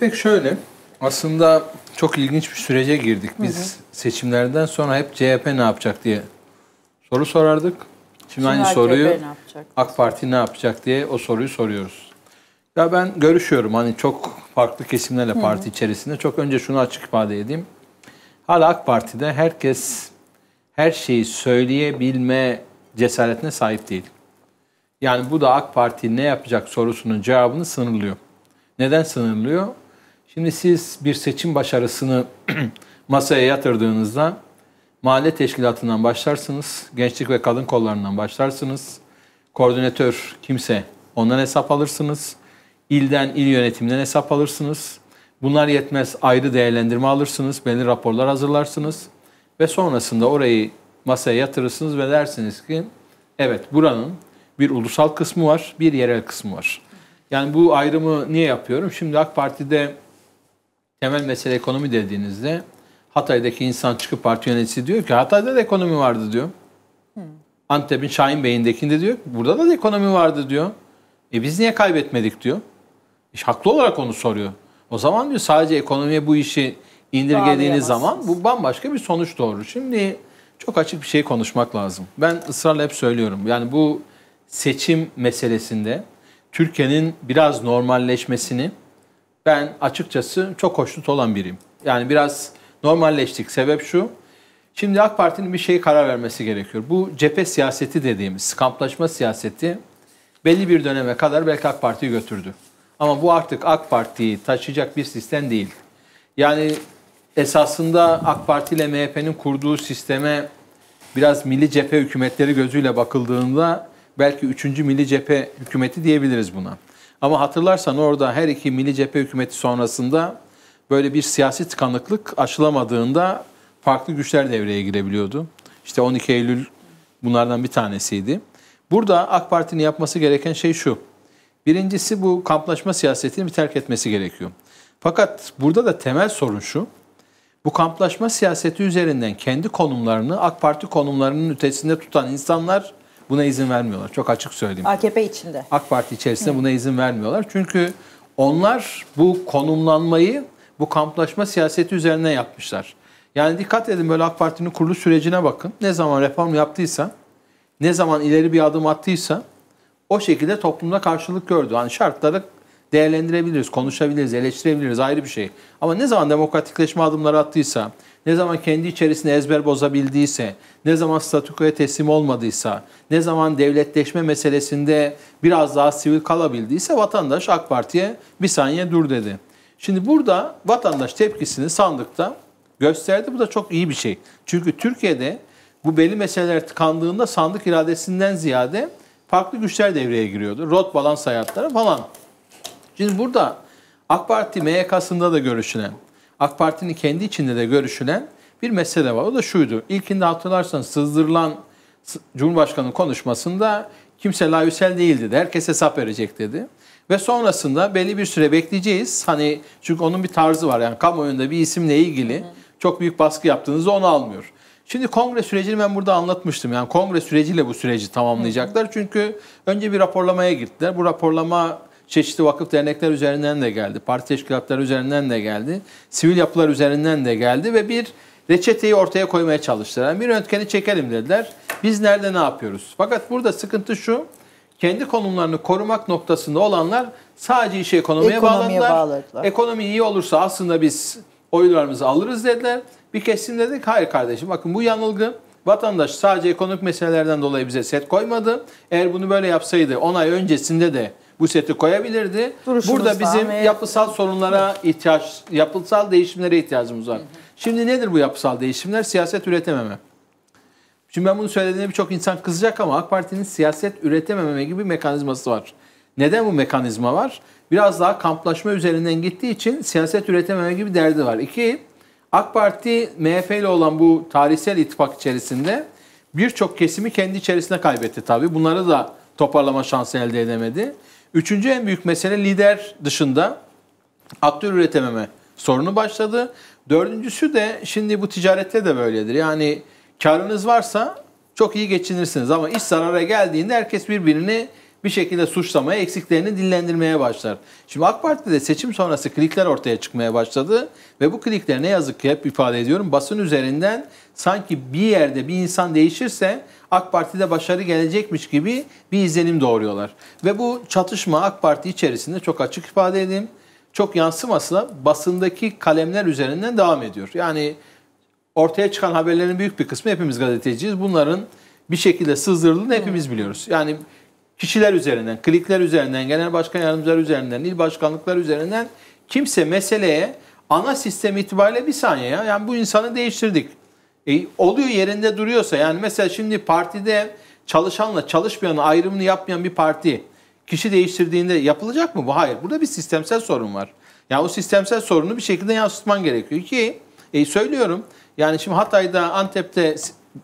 pek şöyle, aslında çok ilginç bir sürece girdik. Biz hı hı. seçimlerden sonra hep CHP ne yapacak diye soru sorardık. Şimdi, Şimdi aynı soruyu AK Parti ne yapacak diye o soruyu soruyoruz. Ya ben görüşüyorum hani çok farklı kesimlerle parti hı hı. Parti içerisinde. Çok önce şunu açık ifade edeyim. Hala AK Parti'de herkes her şeyi söyleyebilme cesaretine sahip değil. Yani bu da AK Parti ne yapacak sorusunun cevabını sınırlıyor. Neden sınırlıyor? Şimdi siz bir seçim başarısını masaya yatırdığınızda mahalle teşkilatından başlarsınız, gençlik ve kadın kollarından başlarsınız, koordinatör kimse ondan hesap alırsınız, ilden, il yönetiminden hesap alırsınız. Bunlar yetmez ayrı değerlendirme alırsınız, belli raporlar hazırlarsınız ve sonrasında orayı masaya yatırırsınız ve dersiniz ki evet buranın bir ulusal kısmı var, bir yerel kısmı var. Yani bu ayrımı niye yapıyorum? Şimdi AK Parti'de temel mesele ekonomi dediğinizde Hatay'daki insan çıkıp parti yöneticisi diyor ki Hatay'da da ekonomi vardı diyor. Hmm. Antep'in Şahin Bey'indekinde diyor burada da, da ekonomi vardı diyor. E biz niye kaybetmedik diyor. E işte haklı olarak onu soruyor. O zaman diyor sadece ekonomiye bu işi indirgediğiniz zaman bu bambaşka bir sonuç doğurur. Şimdi çok açık bir şey konuşmak lazım. Ben ısrarla hep söylüyorum. Yani bu seçim meselesinde Türkiye'nin biraz normalleşmesini ben açıkçası çok hoşnut olan biriyim. Yani biraz normalleştik. Sebep şu. Şimdi AK Parti'nin bir şeyi karar vermesi gerekiyor. Bu cephe siyaseti dediğimiz kamplaşma siyaseti belli bir döneme kadar belki AK Parti'yi götürdü. Ama bu artık AK Parti'yi taşıyacak bir sistem değil. Yani esasında AK Parti ile MHP'nin kurduğu sisteme biraz milli cephe hükümetleri gözüyle bakıldığında belki 3. milli cephe hükümeti diyebiliriz buna. Ama hatırlarsan orada her iki milli cephe hükümeti sonrasında böyle bir siyasi tıkanıklık aşılamadığında farklı güçler devreye girebiliyordu. İşte 12 Eylül bunlardan bir tanesiydi. Burada AK Parti'nin yapması gereken şey şu. Birincisi bu kamplaşma siyasetini bir terk etmesi gerekiyor. Fakat burada da temel sorun şu. Bu kamplaşma siyaseti üzerinden kendi konumlarını AK Parti konumlarının ötesinde tutan insanlar buna izin vermiyorlar. Çok açık söyleyeyim. AKP içinde. AK Parti içerisinde Hı. buna izin vermiyorlar. Çünkü onlar bu konumlanmayı bu kamplaşma siyaseti üzerine yapmışlar. Yani dikkat edin böyle AK Parti'nin kuruluş sürecine bakın. Ne zaman reform yaptıysa, ne zaman ileri bir adım attıysa o şekilde toplumda karşılık gördü. Yani şartları değerlendirebiliriz, konuşabiliriz, eleştirebiliriz ayrı bir şey. Ama ne zaman demokratikleşme adımları attıysa, ne zaman kendi içerisinde ezber bozabildiyse, ne zaman statükoya teslim olmadıysa, ne zaman devletleşme meselesinde biraz daha sivil kalabildiyse vatandaş AK Parti'ye bir saniye dur dedi. Şimdi burada vatandaş tepkisini sandıkta gösterdi. Bu da çok iyi bir şey. Çünkü Türkiye'de bu belli meseleler tıkandığında sandık iradesinden ziyade farklı güçler devreye giriyordu. Rot balans hayatları falan. Şimdi burada AK Parti MYK'sında da görüşüne. AK Parti'nin kendi içinde de görüşülen bir mesele var. O da şuydu. İlkinde hatırlarsanız sızdırılan Cumhurbaşkanı'nın konuşmasında kimse layüsel değil dedi. Herkes hesap verecek dedi. Ve sonrasında belli bir süre bekleyeceğiz. Hani çünkü onun bir tarzı var. Yani kamuoyunda bir isimle ilgili çok büyük baskı yaptığınızda onu almıyor. Şimdi kongre sürecini ben burada anlatmıştım. Yani kongre süreciyle bu süreci tamamlayacaklar. Çünkü önce bir raporlamaya gittiler. Bu raporlama çeşitli vakıf dernekler üzerinden de geldi. Parti teşkilatları üzerinden de geldi. Sivil yapılar üzerinden de geldi ve bir reçeteyi ortaya koymaya çalıştılar. Yani bir röntgeni çekelim dediler. Biz nerede ne yapıyoruz? Fakat burada sıkıntı şu. Kendi konumlarını korumak noktasında olanlar sadece işe ekonomiye, ekonomiye bağladılar. bağladılar. Ekonomi iyi olursa aslında biz oylarımızı alırız dediler. Bir kesim dedi ki hayır kardeşim bakın bu yanılgı. Vatandaş sadece ekonomik meselelerden dolayı bize set koymadı. Eğer bunu böyle yapsaydı 10 ay öncesinde de bu seti koyabilirdi. Duruşunuz Burada bizim ve... yapısal sorunlara ihtiyaç, yapısal değişimlere ihtiyacımız var. Hı hı. Şimdi nedir bu yapısal değişimler? Siyaset üretememe. Şimdi ben bunu söylediğimde birçok insan kızacak ama AK Parti'nin siyaset üretemememe gibi bir mekanizması var. Neden bu mekanizma var? Biraz daha kamplaşma üzerinden gittiği için siyaset üretememe gibi derdi var. İki, AK Parti MHP ile olan bu tarihsel ittifak içerisinde birçok kesimi kendi içerisinde kaybetti tabii. Bunları da toparlama şansı elde edemedi. Üçüncü en büyük mesele lider dışında aktör üretememe sorunu başladı. Dördüncüsü de şimdi bu ticarette de böyledir. Yani karınız varsa çok iyi geçinirsiniz ama iş zarara geldiğinde herkes birbirini bir şekilde suçlamaya, eksiklerini dinlendirmeye başlar. Şimdi AK Parti'de seçim sonrası klikler ortaya çıkmaya başladı ve bu klikler ne yazık ki hep ifade ediyorum basın üzerinden sanki bir yerde bir insan değişirse AK Parti'de başarı gelecekmiş gibi bir izlenim doğuruyorlar. Ve bu çatışma AK Parti içerisinde çok açık ifade edeyim. Çok yansıması da basındaki kalemler üzerinden devam ediyor. Yani ortaya çıkan haberlerin büyük bir kısmı hepimiz gazeteciyiz. Bunların bir şekilde sızdırıldığını hepimiz biliyoruz. Yani kişiler üzerinden, klikler üzerinden, genel başkan yardımcıları üzerinden, il başkanlıklar üzerinden kimse meseleye ana sistem itibariyle bir saniye ya. Yani bu insanı değiştirdik. E, oluyor yerinde duruyorsa yani mesela şimdi partide çalışanla çalışmayan ayrımını yapmayan bir parti kişi değiştirdiğinde yapılacak mı bu? Hayır. Burada bir sistemsel sorun var. Yani o sistemsel sorunu bir şekilde yansıtman gerekiyor ki e, söylüyorum yani şimdi Hatay'da Antep'te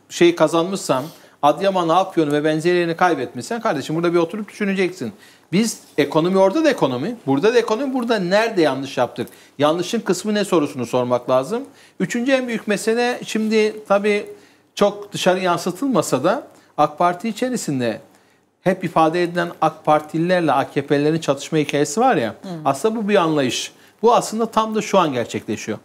şey kazanmışsam Adıyaman, Afyon ve benzerlerini kaybetmişsen kardeşim burada bir oturup düşüneceksin. Biz ekonomi orada da ekonomi, burada da ekonomi, burada nerede yanlış yaptık? Yanlışın kısmı ne sorusunu sormak lazım. Üçüncü en büyük mesele şimdi tabii çok dışarı yansıtılmasa da AK Parti içerisinde hep ifade edilen AK Partililerle AKP'lilerin çatışma hikayesi var ya. Hı. Aslında bu bir anlayış. Bu aslında tam da şu an gerçekleşiyor.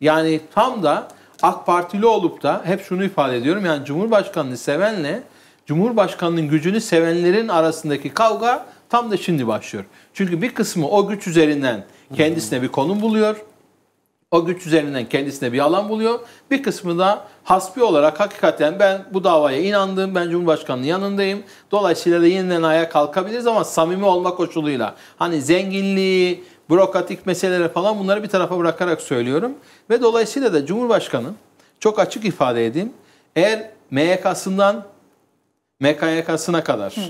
Yani tam da AK Partili olup da hep şunu ifade ediyorum. Yani Cumhurbaşkanını sevenle Cumhurbaşkanının gücünü sevenlerin arasındaki kavga tam da şimdi başlıyor. Çünkü bir kısmı o güç üzerinden kendisine bir konum buluyor. O güç üzerinden kendisine bir alan buluyor. Bir kısmı da hasbi olarak hakikaten ben bu davaya inandım. Ben Cumhurbaşkanı'nın yanındayım. Dolayısıyla da yeniden ayağa kalkabiliriz ama samimi olma koşuluyla. Hani zenginliği, bürokratik meselelere falan bunları bir tarafa bırakarak söylüyorum. Ve dolayısıyla da Cumhurbaşkanı çok açık ifade edeyim. Eğer MYK'sından MKYK'sına kadar Hı.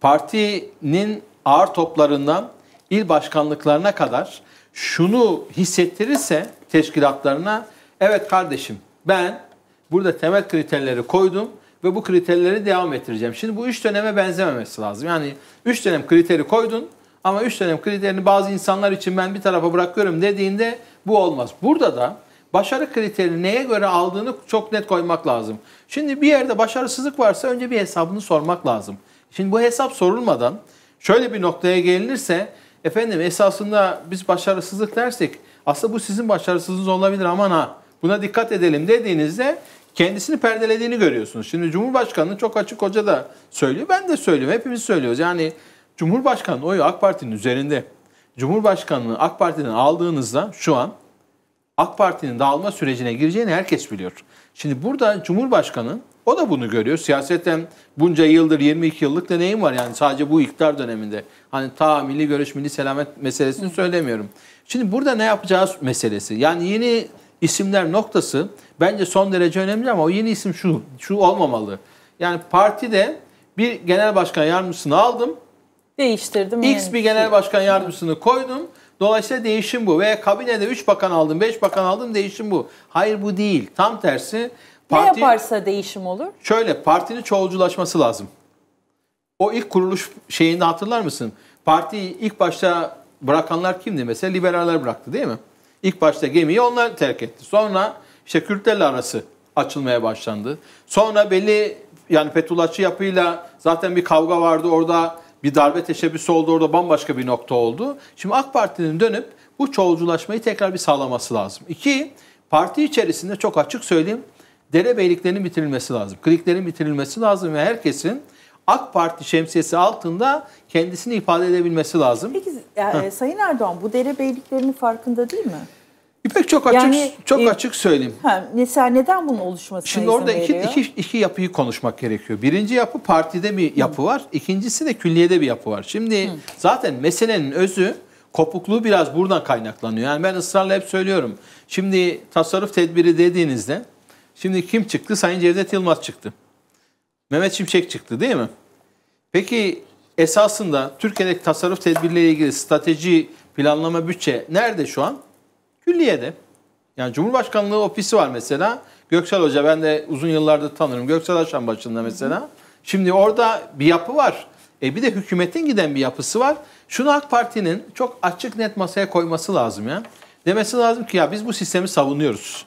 partinin ağır toplarından il başkanlıklarına kadar şunu hissettirirse teşkilatlarına evet kardeşim ben burada temel kriterleri koydum ve bu kriterleri devam ettireceğim. Şimdi bu üç döneme benzememesi lazım. Yani üç dönem kriteri koydun ama üç dönem kriterini bazı insanlar için ben bir tarafa bırakıyorum dediğinde bu olmaz. Burada da başarı kriterini neye göre aldığını çok net koymak lazım. Şimdi bir yerde başarısızlık varsa önce bir hesabını sormak lazım. Şimdi bu hesap sorulmadan şöyle bir noktaya gelinirse efendim esasında biz başarısızlık dersek aslında bu sizin başarısızlığınız olabilir aman ha buna dikkat edelim dediğinizde kendisini perdelediğini görüyorsunuz. Şimdi Cumhurbaşkanı çok açık hoca da söylüyor. Ben de söylüyorum. Hepimiz söylüyoruz. Yani Cumhurbaşkanlığı oyu AK Parti'nin üzerinde. Cumhurbaşkanlığı AK Parti'den aldığınızda şu an AK Parti'nin dağılma sürecine gireceğini herkes biliyor. Şimdi burada Cumhurbaşkanı o da bunu görüyor. Siyasetten bunca yıldır 22 yıllık deneyim var yani sadece bu iktidar döneminde. Hani ta milli görüş, milli selamet meselesini söylemiyorum. Şimdi burada ne yapacağız meselesi. Yani yeni isimler noktası bence son derece önemli ama o yeni isim şu, şu olmamalı. Yani partide bir genel başkan yardımcısını aldım. Değiştirdim. X yani. bir genel başkan yardımcısını koydum. Dolayısıyla değişim bu. Ve kabinede 3 bakan aldım, 5 bakan aldım değişim bu. Hayır bu değil. Tam tersi. Parti, ne yaparsa değişim olur? Şöyle partinin çoğulculaşması lazım. O ilk kuruluş şeyinde hatırlar mısın? Partiyi ilk başta bırakanlar kimdi? Mesela liberaller bıraktı değil mi? İlk başta gemiyi onlar terk etti. Sonra işte Kürtlerle arası açılmaya başlandı. Sonra belli yani Fethullahçı yapıyla zaten bir kavga vardı. Orada bir darbe teşebbüsü oldu orada bambaşka bir nokta oldu. Şimdi AK Parti'nin dönüp bu çoğulculaşmayı tekrar bir sağlaması lazım. İki, parti içerisinde çok açık söyleyeyim derebeyliklerin bitirilmesi lazım. Kliklerin bitirilmesi lazım ve herkesin AK Parti şemsiyesi altında kendisini ifade edebilmesi lazım. Peki e, Sayın Erdoğan bu derebeyliklerinin farkında değil mi? İpek çok açık yani, çok e, açık söyleyeyim. Ha, mesela neden bunun oluşmasına Şimdi izin orada iki, iki iki yapıyı konuşmak gerekiyor. Birinci yapı partide bir yapı Hı. var. İkincisi de külliyede bir yapı var. Şimdi Hı. zaten meselenin özü kopukluğu biraz buradan kaynaklanıyor. Yani ben ısrarla hep söylüyorum. Şimdi tasarruf tedbiri dediğinizde şimdi kim çıktı? Sayın Cevdet Yılmaz çıktı. Mehmet Şimşek çıktı değil mi? Peki esasında Türkiye'deki tasarruf tedbirleriyle ilgili strateji, planlama, bütçe nerede şu an? Külliye'de. Yani Cumhurbaşkanlığı ofisi var mesela. Göksel Hoca ben de uzun yıllardır tanırım. Göksel Aşan başında mesela. Şimdi orada bir yapı var. E bir de hükümetin giden bir yapısı var. Şunu AK Parti'nin çok açık net masaya koyması lazım ya. Demesi lazım ki ya biz bu sistemi savunuyoruz.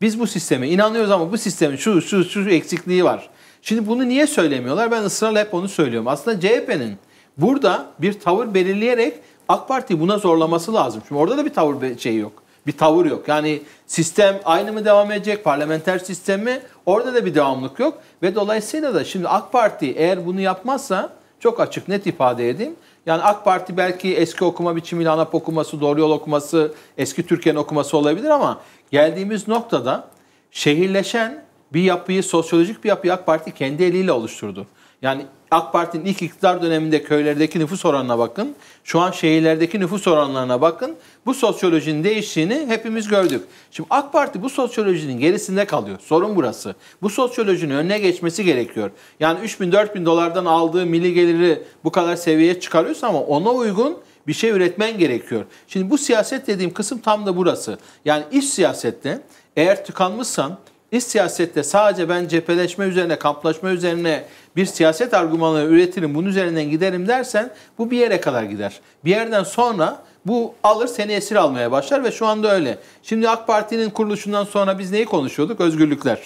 Biz bu sisteme inanıyoruz ama bu sistemin şu şu şu eksikliği var. Şimdi bunu niye söylemiyorlar? Ben ısrarla hep onu söylüyorum. Aslında CHP'nin burada bir tavır belirleyerek AK Parti buna zorlaması lazım. Şimdi orada da bir tavır şey yok. Bir tavır yok. Yani sistem aynı mı devam edecek? Parlamenter sistemi? Orada da bir devamlık yok. Ve dolayısıyla da şimdi AK Parti eğer bunu yapmazsa çok açık net ifade edeyim. Yani AK Parti belki eski okuma biçimiyle ANAP okuması, doğru yol okuması, eski Türkiye'nin okuması olabilir ama geldiğimiz noktada şehirleşen bir yapıyı, sosyolojik bir yapıyı AK Parti kendi eliyle oluşturdu. Yani AK Parti'nin ilk iktidar döneminde köylerdeki nüfus oranına bakın. Şu an şehirlerdeki nüfus oranlarına bakın. Bu sosyolojinin değiştiğini hepimiz gördük. Şimdi AK Parti bu sosyolojinin gerisinde kalıyor. Sorun burası. Bu sosyolojinin önüne geçmesi gerekiyor. Yani 3.000-4.000 dolardan aldığı milli geliri bu kadar seviyeye çıkarıyorsa ama ona uygun bir şey üretmen gerekiyor. Şimdi bu siyaset dediğim kısım tam da burası. Yani iş siyasette eğer tıkanmışsan biz siyasette sadece ben cepheleşme üzerine, kamplaşma üzerine bir siyaset argümanı üretirim, bunun üzerinden giderim dersen bu bir yere kadar gider. Bir yerden sonra bu alır seni esir almaya başlar ve şu anda öyle. Şimdi AK Parti'nin kuruluşundan sonra biz neyi konuşuyorduk? Özgürlükler.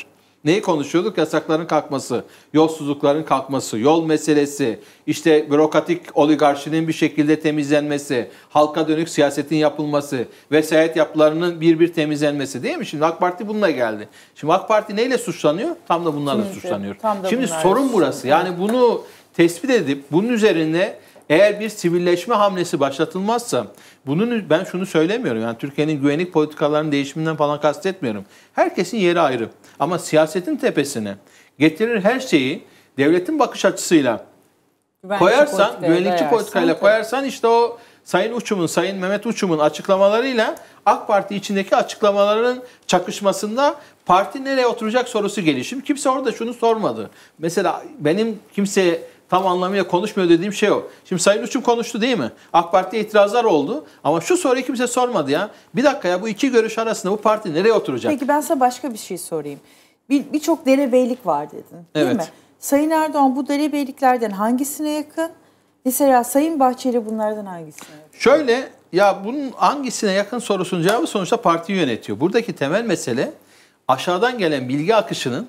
Neyi konuşuyorduk? Yasakların kalkması, yolsuzlukların kalkması, yol meselesi, işte bürokratik oligarşinin bir şekilde temizlenmesi, halka dönük siyasetin yapılması, vesayet yapılarının bir bir temizlenmesi değil mi? Şimdi AK Parti bununla geldi. Şimdi AK Parti neyle suçlanıyor? Tam da bunlarla Şimdi, suçlanıyor. Da Şimdi sorun burası. Yani bunu tespit edip bunun üzerine eğer bir sivilleşme hamlesi başlatılmazsa bunun ben şunu söylemiyorum. Yani Türkiye'nin güvenlik politikalarının değişiminden falan kastetmiyorum. Herkesin yeri ayrı. Ama siyasetin tepesine getirir her şeyi devletin bakış açısıyla güvenlikçi koyarsan, güvenlikçi politikayla koyarsan işte o Sayın Uçum'un, Sayın Mehmet Uçum'un açıklamalarıyla AK Parti içindeki açıklamaların çakışmasında parti nereye oturacak sorusu gelişim. Kimse orada şunu sormadı. Mesela benim kimse tam anlamıyla konuşmuyor dediğim şey o. Şimdi Sayın Uçum konuştu değil mi? AK Parti'ye itirazlar oldu ama şu soruyu kimse sormadı ya. Bir dakika ya bu iki görüş arasında bu parti nereye oturacak? Peki ben size başka bir şey sorayım. Birçok bir, bir derebeylik var dedin değil evet. mi? Sayın Erdoğan bu derebeyliklerden hangisine yakın? Mesela Sayın Bahçeli bunlardan hangisine yakın? Şöyle ya bunun hangisine yakın sorusunun cevabı sonuçta parti yönetiyor. Buradaki temel mesele aşağıdan gelen bilgi akışının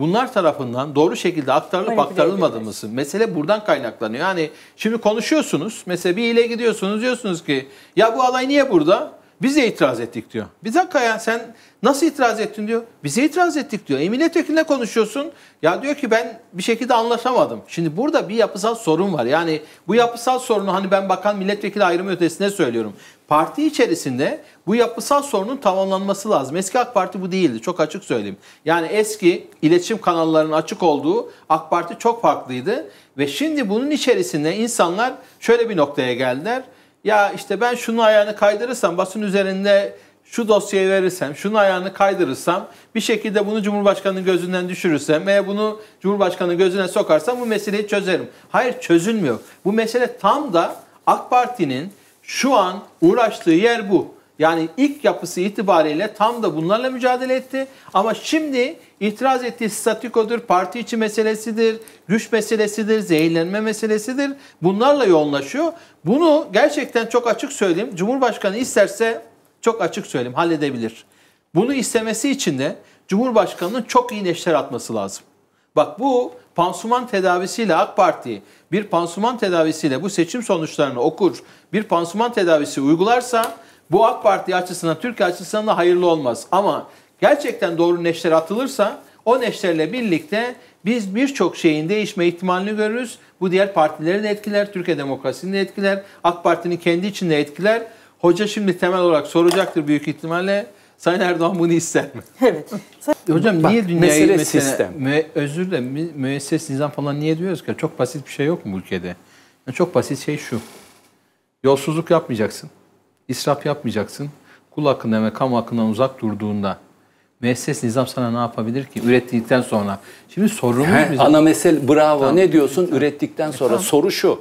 bunlar tarafından doğru şekilde aktarılıp Manipüle aktarılmadığımız mesele buradan kaynaklanıyor. Yani şimdi konuşuyorsunuz, mesela bir ile gidiyorsunuz diyorsunuz ki ya bu alay niye burada? Biz de itiraz ettik diyor. Bir dakika ya sen nasıl itiraz ettin diyor. Biz de itiraz ettik diyor. E milletvekiliyle konuşuyorsun. Ya diyor ki ben bir şekilde anlaşamadım. Şimdi burada bir yapısal sorun var. Yani bu yapısal sorunu hani ben bakan milletvekili ayrımı ötesine söylüyorum. Parti içerisinde bu yapısal sorunun tamamlanması lazım. Eski AK Parti bu değildi. Çok açık söyleyeyim. Yani eski iletişim kanallarının açık olduğu AK Parti çok farklıydı. Ve şimdi bunun içerisinde insanlar şöyle bir noktaya geldiler. Ya işte ben şunu ayağını kaydırırsam basın üzerinde şu dosyayı verirsem, şunu ayağını kaydırırsam, bir şekilde bunu Cumhurbaşkanı'nın gözünden düşürürsem veya bunu Cumhurbaşkanı'nın gözüne sokarsam bu meseleyi çözerim. Hayır çözülmüyor. Bu mesele tam da AK Parti'nin şu an uğraştığı yer bu. Yani ilk yapısı itibariyle tam da bunlarla mücadele etti. Ama şimdi itiraz ettiği statikodur, parti içi meselesidir, güç meselesidir, zehirlenme meselesidir. Bunlarla yoğunlaşıyor. Bunu gerçekten çok açık söyleyeyim. Cumhurbaşkanı isterse çok açık söyleyeyim halledebilir. Bunu istemesi için de Cumhurbaşkanı'nın çok iyi neşter atması lazım. Bak bu pansuman tedavisiyle AK Parti bir pansuman tedavisiyle bu seçim sonuçlarını okur, bir pansuman tedavisi uygularsa bu AK Parti açısından, Türkiye açısından da hayırlı olmaz. Ama gerçekten doğru neşter atılırsa o neşterle birlikte biz birçok şeyin değişme ihtimalini görürüz. Bu diğer partileri de etkiler, Türkiye demokrasisini de etkiler, AK Parti'nin kendi içinde etkiler. Hoca şimdi temel olarak soracaktır büyük ihtimalle. Sayın Erdoğan bunu ister mi? Evet. Hocam Bak, niye dünyayı mesele, mesele sistem. Mü, özür dilerim mü, müesses nizam falan niye diyoruz ki? Çok basit bir şey yok mu ülkede? Yani çok basit şey şu. Yolsuzluk yapmayacaksın israf yapmayacaksın. Kul hakkından ve kamu hakkından uzak durduğunda müesses nizam sana ne yapabilir ki ürettikten sonra? Şimdi sorumuz bizim. Ana mesele bravo tamam. ne diyorsun tamam. ürettikten e, sonra. E, tamam. Soru şu.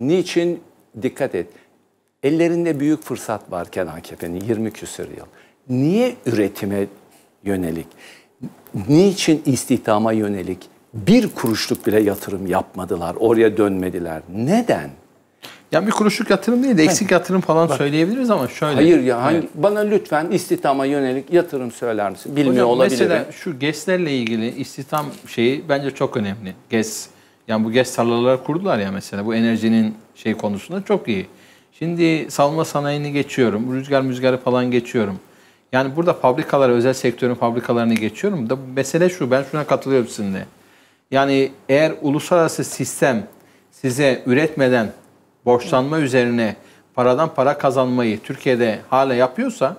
Niçin dikkat et. Ellerinde büyük fırsat varken AKP'nin 20 küsür yıl. Niye üretime yönelik? Niçin istihdama yönelik? Bir kuruşluk bile yatırım yapmadılar. Oraya dönmediler. Neden? Yani bir kuruşluk yatırım değil de eksik yatırım falan Bak, söyleyebiliriz ama şöyle. Hayır ya hangi, evet. bana lütfen istihdama yönelik yatırım söyler misin? Bilmiyor Hocam, olabilirim. Mesela şu GES'lerle ilgili istihdam şeyi bence çok önemli. GES yani bu GES tarlaları kurdular ya mesela bu enerjinin şey konusunda çok iyi. Şimdi savunma sanayini geçiyorum. Rüzgar müzgarı falan geçiyorum. Yani burada fabrikalar, özel sektörün fabrikalarını geçiyorum. Da mesele şu, ben şuna katılıyorum sizinle. Yani eğer uluslararası sistem size üretmeden borçlanma üzerine paradan para kazanmayı Türkiye'de hala yapıyorsa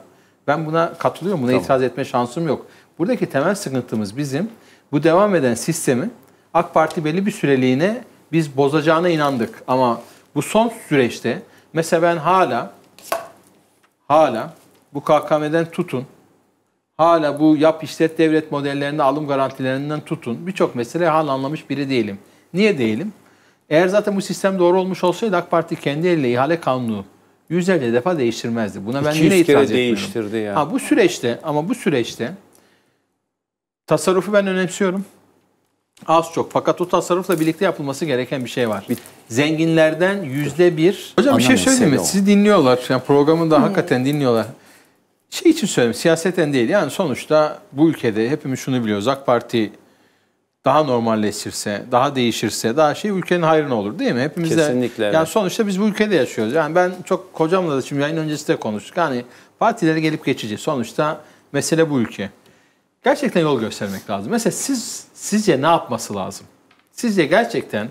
ben buna katılıyorum. Buna tamam. itiraz etme şansım yok. Buradaki temel sıkıntımız bizim bu devam eden sistemi AK Parti belli bir süreliğine biz bozacağına inandık. Ama bu son süreçte mesela ben hala hala bu KKM'den tutun hala bu yap işlet devlet modellerinde alım garantilerinden tutun birçok mesele hala anlamış biri değilim. Niye değilim? Eğer zaten bu sistem doğru olmuş olsaydı AK Parti kendi eliyle ihale kanunu 150 defa değiştirmezdi. Buna ben yine itiraz etmiyorum. değiştirdi ya. Ha, bu süreçte ama bu süreçte tasarrufu ben önemsiyorum. Az çok. Fakat o tasarrufla birlikte yapılması gereken bir şey var. Bir, Zenginlerden yüzde bir... Hocam bir şey söyleyeyim mi? Sizi dinliyorlar. Yani programı da hakikaten dinliyorlar. Şey için söyleyeyim, siyaseten değil. Yani sonuçta bu ülkede hepimiz şunu biliyoruz. AK Parti daha normalleşirse, daha değişirse, daha şey ülkenin hayrına olur değil mi? Hepimiz Kesinlikle. De, yani sonuçta biz bu ülkede yaşıyoruz. Yani ben çok kocamla da şimdi yayın öncesinde konuştuk. Yani partilere gelip geçici. Sonuçta mesele bu ülke. Gerçekten yol göstermek lazım. Mesela siz sizce ne yapması lazım? Sizce gerçekten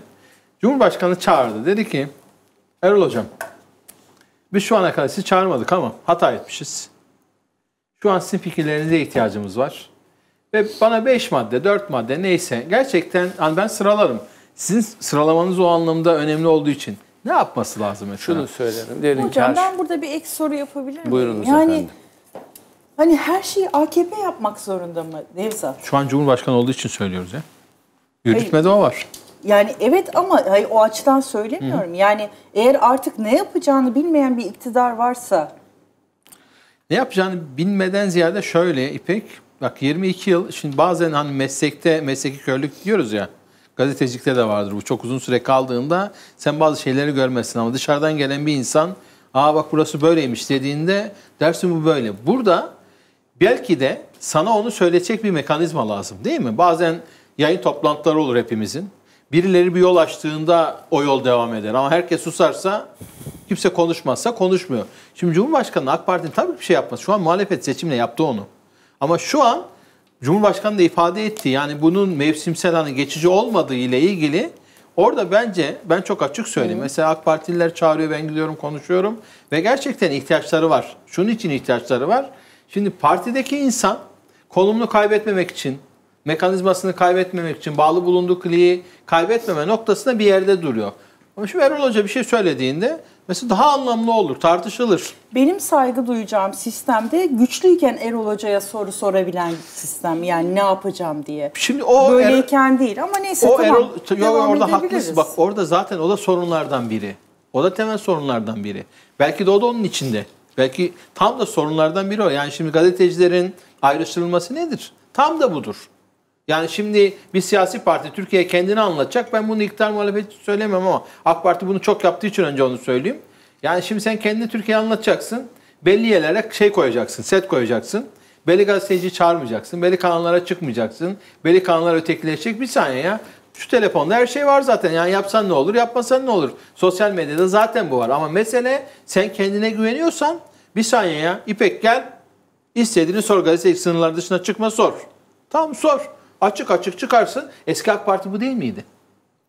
Cumhurbaşkanı çağırdı. Dedi ki Erol Hocam biz şu ana kadar sizi çağırmadık ama hata etmişiz. Şu an sizin fikirlerinize ihtiyacımız var. Ve bana 5 madde, 4 madde neyse gerçekten hani ben sıralarım. Sizin sıralamanız o anlamda önemli olduğu için ne yapması lazım mesela? Şunu söylerim. Derim Hocam ki, ben şey- burada bir ek soru yapabilir miyim? Buyurunuz yani, efendim. Hani her şeyi AKP yapmak zorunda mı Nevzat? Şu an Cumhurbaşkanı olduğu için söylüyoruz ya. Yürütmede hayır, o var. Yani evet ama hayır, o açıdan söylemiyorum. Hı. Yani eğer artık ne yapacağını bilmeyen bir iktidar varsa... Ne yapacağını bilmeden ziyade şöyle İpek, bak 22 yıl şimdi bazen hani meslekte mesleki körlük diyoruz ya. Gazetecilikte de vardır bu. Çok uzun süre kaldığında sen bazı şeyleri görmezsin ama dışarıdan gelen bir insan aa bak burası böyleymiş dediğinde dersin bu böyle. Burada belki de sana onu söyleyecek bir mekanizma lazım değil mi? Bazen yayın toplantıları olur hepimizin. Birileri bir yol açtığında o yol devam eder ama herkes susarsa kimse konuşmazsa konuşmuyor. Şimdi Cumhurbaşkanı AK Parti'nin tabii bir şey yapmaz. Şu an muhalefet seçimle yaptı onu. Ama şu an Cumhurbaşkanı da ifade etti. Yani bunun mevsimsel hani geçici olmadığı ile ilgili orada bence ben çok açık söyleyeyim. Hı. Mesela AK Partililer çağırıyor ben gidiyorum konuşuyorum ve gerçekten ihtiyaçları var. Şunun için ihtiyaçları var. Şimdi partideki insan konumunu kaybetmemek için, mekanizmasını kaybetmemek için, bağlı bulunduğu kliği kaybetmeme noktasında bir yerde duruyor. Ama şimdi Erol Hoca bir şey söylediğinde mesela daha anlamlı olur, tartışılır. Benim saygı duyacağım sistemde güçlüyken Erol Hoca'ya soru sorabilen sistem yani ne yapacağım diye. Şimdi o er- böyleyken er, değil ama neyse o tamam. Erol, yo, orada haklısın bak orada zaten o da sorunlardan biri. O da temel sorunlardan biri. Belki de o da onun içinde. Belki tam da sorunlardan biri o. Yani şimdi gazetecilerin ayrıştırılması nedir? Tam da budur. Yani şimdi bir siyasi parti Türkiye kendini anlatacak. Ben bunu iktidar muhalefeti söylemem ama AK Parti bunu çok yaptığı için önce onu söyleyeyim. Yani şimdi sen kendini Türkiye anlatacaksın. Belli yerlere şey koyacaksın, set koyacaksın. Belli gazeteci çağırmayacaksın. Belli kanallara çıkmayacaksın. Belli kanallar ötekileşecek. Bir saniye ya. Şu telefonda her şey var zaten. Yani yapsan ne olur, yapmasan ne olur. Sosyal medyada zaten bu var. Ama mesele sen kendine güveniyorsan bir saniye ya. İpek gel. İstediğini sor. Gazeteci sınırlar dışına çıkma sor. Tamam sor. Açık açık çıkarsın. Eski AK Parti bu değil miydi?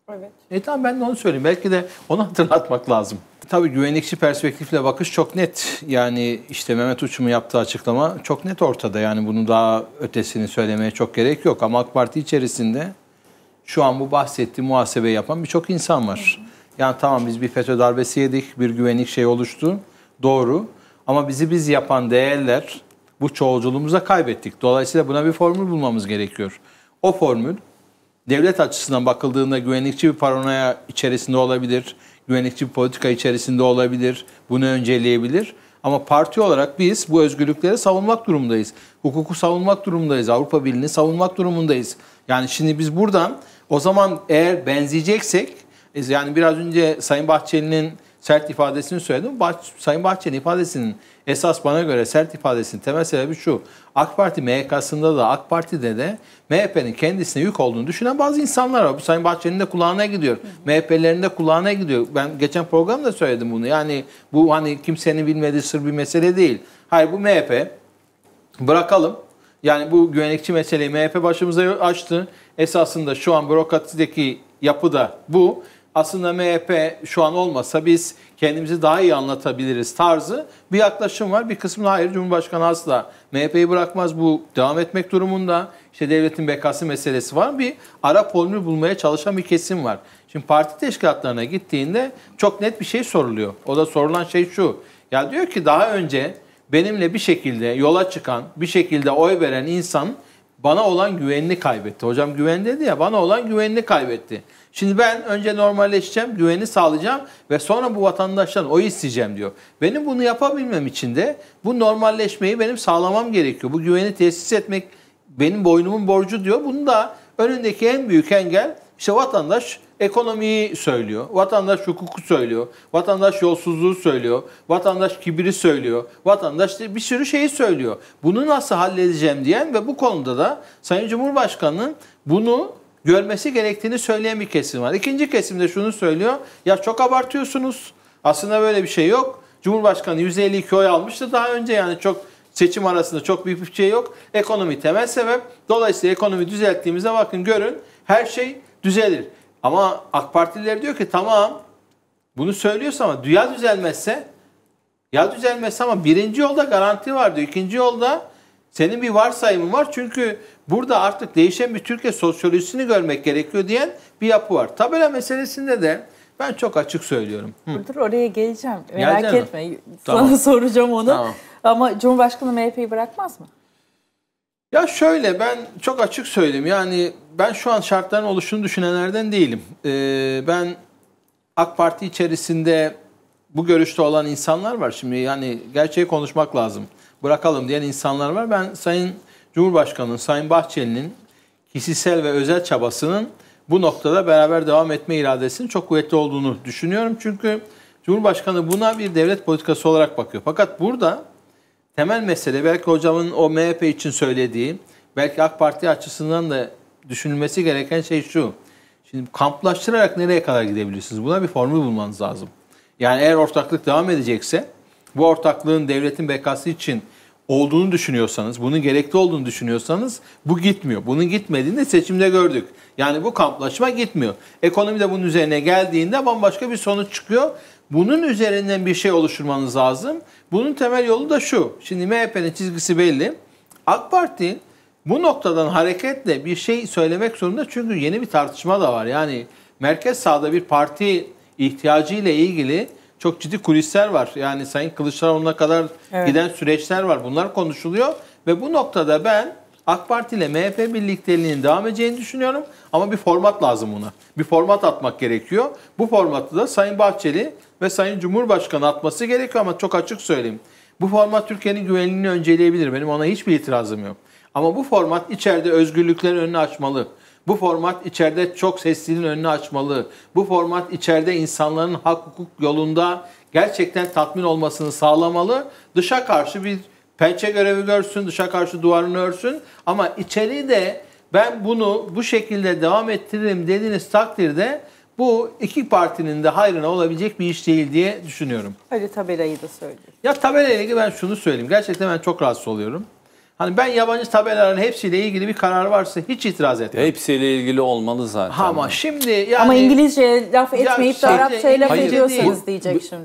Evet. E tamam ben de onu söyleyeyim. Belki de onu hatırlatmak lazım. Tabii güvenlikçi perspektifle bakış çok net. Yani işte Mehmet Uçum'un yaptığı açıklama çok net ortada. Yani bunun daha ötesini söylemeye çok gerek yok. Ama AK Parti içerisinde şu an bu bahsettiği muhasebe yapan birçok insan var. Yani tamam biz bir FETÖ darbesi yedik, bir güvenlik şey oluştu. Doğru. Ama bizi biz yapan değerler bu çoğulculuğumuza kaybettik. Dolayısıyla buna bir formül bulmamız gerekiyor. O formül devlet açısından bakıldığında güvenlikçi bir paranoya içerisinde olabilir, güvenlikçi bir politika içerisinde olabilir, bunu önceleyebilir. Ama parti olarak biz bu özgürlükleri savunmak durumundayız. Hukuku savunmak durumundayız. Avrupa Birliği'ni savunmak durumundayız. Yani şimdi biz buradan o zaman eğer benzeyeceksek e, yani biraz önce Sayın Bahçeli'nin sert ifadesini söyledim. Bah Sayın Bahçeli'nin ifadesinin esas bana göre sert ifadesinin temel sebebi şu. AK Parti MYK'sında da AK Parti'de de MHP'nin kendisine yük olduğunu düşünen bazı insanlar var. Bu Sayın Bahçeli'nin de kulağına gidiyor. MHP'lerin de kulağına gidiyor. Ben geçen programda söyledim bunu. Yani bu hani kimsenin bilmediği sır bir mesele değil. Hayır bu MHP bırakalım. Yani bu güvenlikçi meseleyi MHP başımıza açtı. Esasında şu an bürokrasideki yapı da bu aslında MHP şu an olmasa biz kendimizi daha iyi anlatabiliriz tarzı bir yaklaşım var. Bir kısmı hayır Cumhurbaşkanı asla MHP'yi bırakmaz bu devam etmek durumunda. İşte devletin bekası meselesi var. Bir ara formülü bulmaya çalışan bir kesim var. Şimdi parti teşkilatlarına gittiğinde çok net bir şey soruluyor. O da sorulan şey şu. Ya diyor ki daha önce benimle bir şekilde yola çıkan, bir şekilde oy veren insan bana olan güvenini kaybetti. Hocam güven dedi ya bana olan güvenini kaybetti. Şimdi ben önce normalleşeceğim, güveni sağlayacağım ve sonra bu vatandaştan oy isteyeceğim diyor. Benim bunu yapabilmem için de bu normalleşmeyi benim sağlamam gerekiyor. Bu güveni tesis etmek benim boynumun borcu diyor. Bunu da önündeki en büyük engel işte vatandaş ekonomiyi söylüyor, vatandaş hukuku söylüyor, vatandaş yolsuzluğu söylüyor, vatandaş kibiri söylüyor, vatandaş bir sürü şeyi söylüyor. Bunu nasıl halledeceğim diyen ve bu konuda da Sayın Cumhurbaşkanı'nın bunu görmesi gerektiğini söyleyen bir kesim var. İkinci kesim de şunu söylüyor, ya çok abartıyorsunuz, aslında böyle bir şey yok. Cumhurbaşkanı %52 oy almıştı daha önce yani çok seçim arasında çok büyük bir şey yok. Ekonomi temel sebep. Dolayısıyla ekonomi düzelttiğimizde bakın görün her şey düzelir. Ama AK Partililer diyor ki tamam bunu söylüyorsa ama dünya düzelmezse ya düzelmezse ama birinci yolda garanti var diyor. İkinci yolda senin bir varsayımın var. Çünkü burada artık değişen bir Türkiye sosyolojisini görmek gerekiyor diyen bir yapı var. Tabela meselesinde de ben çok açık söylüyorum. Hı. Dur oraya geleceğim. Merak Geleceğim etme. Mi? Sana tamam. soracağım onu. Tamam. Ama Cumhurbaşkanı MHP'yi bırakmaz mı? Ya şöyle ben çok açık söyleyeyim. Yani ben şu an şartların oluşunu düşünenlerden değilim. Ee, ben AK Parti içerisinde bu görüşte olan insanlar var. Şimdi yani gerçeği konuşmak lazım. Bırakalım diyen insanlar var. Ben Sayın Cumhurbaşkanı'nın, Sayın Bahçeli'nin kişisel ve özel çabasının bu noktada beraber devam etme iradesinin çok kuvvetli olduğunu düşünüyorum. Çünkü Cumhurbaşkanı buna bir devlet politikası olarak bakıyor. Fakat burada temel mesele belki hocamın o MHP için söylediği, belki AK Parti açısından da düşünülmesi gereken şey şu. Şimdi kamplaştırarak nereye kadar gidebilirsiniz? Buna bir formül bulmanız lazım. Yani eğer ortaklık devam edecekse bu ortaklığın devletin bekası için olduğunu düşünüyorsanız, bunun gerekli olduğunu düşünüyorsanız bu gitmiyor. Bunun gitmediğini de seçimde gördük. Yani bu kamplaşma gitmiyor. Ekonomi de bunun üzerine geldiğinde bambaşka bir sonuç çıkıyor. Bunun üzerinden bir şey oluşturmanız lazım. Bunun temel yolu da şu. Şimdi MHP'nin çizgisi belli. AK Parti bu noktadan hareketle bir şey söylemek zorunda çünkü yeni bir tartışma da var. Yani merkez sağda bir parti ihtiyacı ile ilgili çok ciddi kulisler var. Yani Sayın Kılıçdaroğlu'na kadar evet. giden süreçler var. Bunlar konuşuluyor ve bu noktada ben AK Parti ile MHP birlikteliğinin devam edeceğini düşünüyorum. Ama bir format lazım buna. Bir format atmak gerekiyor. Bu formatı da Sayın Bahçeli ve Sayın Cumhurbaşkanı atması gerekiyor ama çok açık söyleyeyim. Bu format Türkiye'nin güvenliğini önceleyebilir. Benim ona hiçbir itirazım yok. Ama bu format içeride özgürlüklerin önünü açmalı. Bu format içeride çok sesliliğin önünü açmalı. Bu format içeride insanların hak hukuk yolunda gerçekten tatmin olmasını sağlamalı. Dışa karşı bir Pençe görevi görsün, dışa karşı duvarını örsün ama içeriği de ben bunu bu şekilde devam ettiririm dediğiniz takdirde bu iki partinin de hayrına olabilecek bir iş değil diye düşünüyorum. Öyle tabelayı da söyleyeyim. Ya tabelayla ilgili ben şunu söyleyeyim. Gerçekten ben çok rahatsız oluyorum. Hani ben yabancı tabelaların hepsiyle ilgili bir karar varsa hiç itiraz etmem. Hepsiyle ilgili olmalı zaten. Ha, ama şimdi yani... Ama İngilizce laf etmeyip ya, de Arapçaya laf hayır, ediyorsanız diyecek şimdi.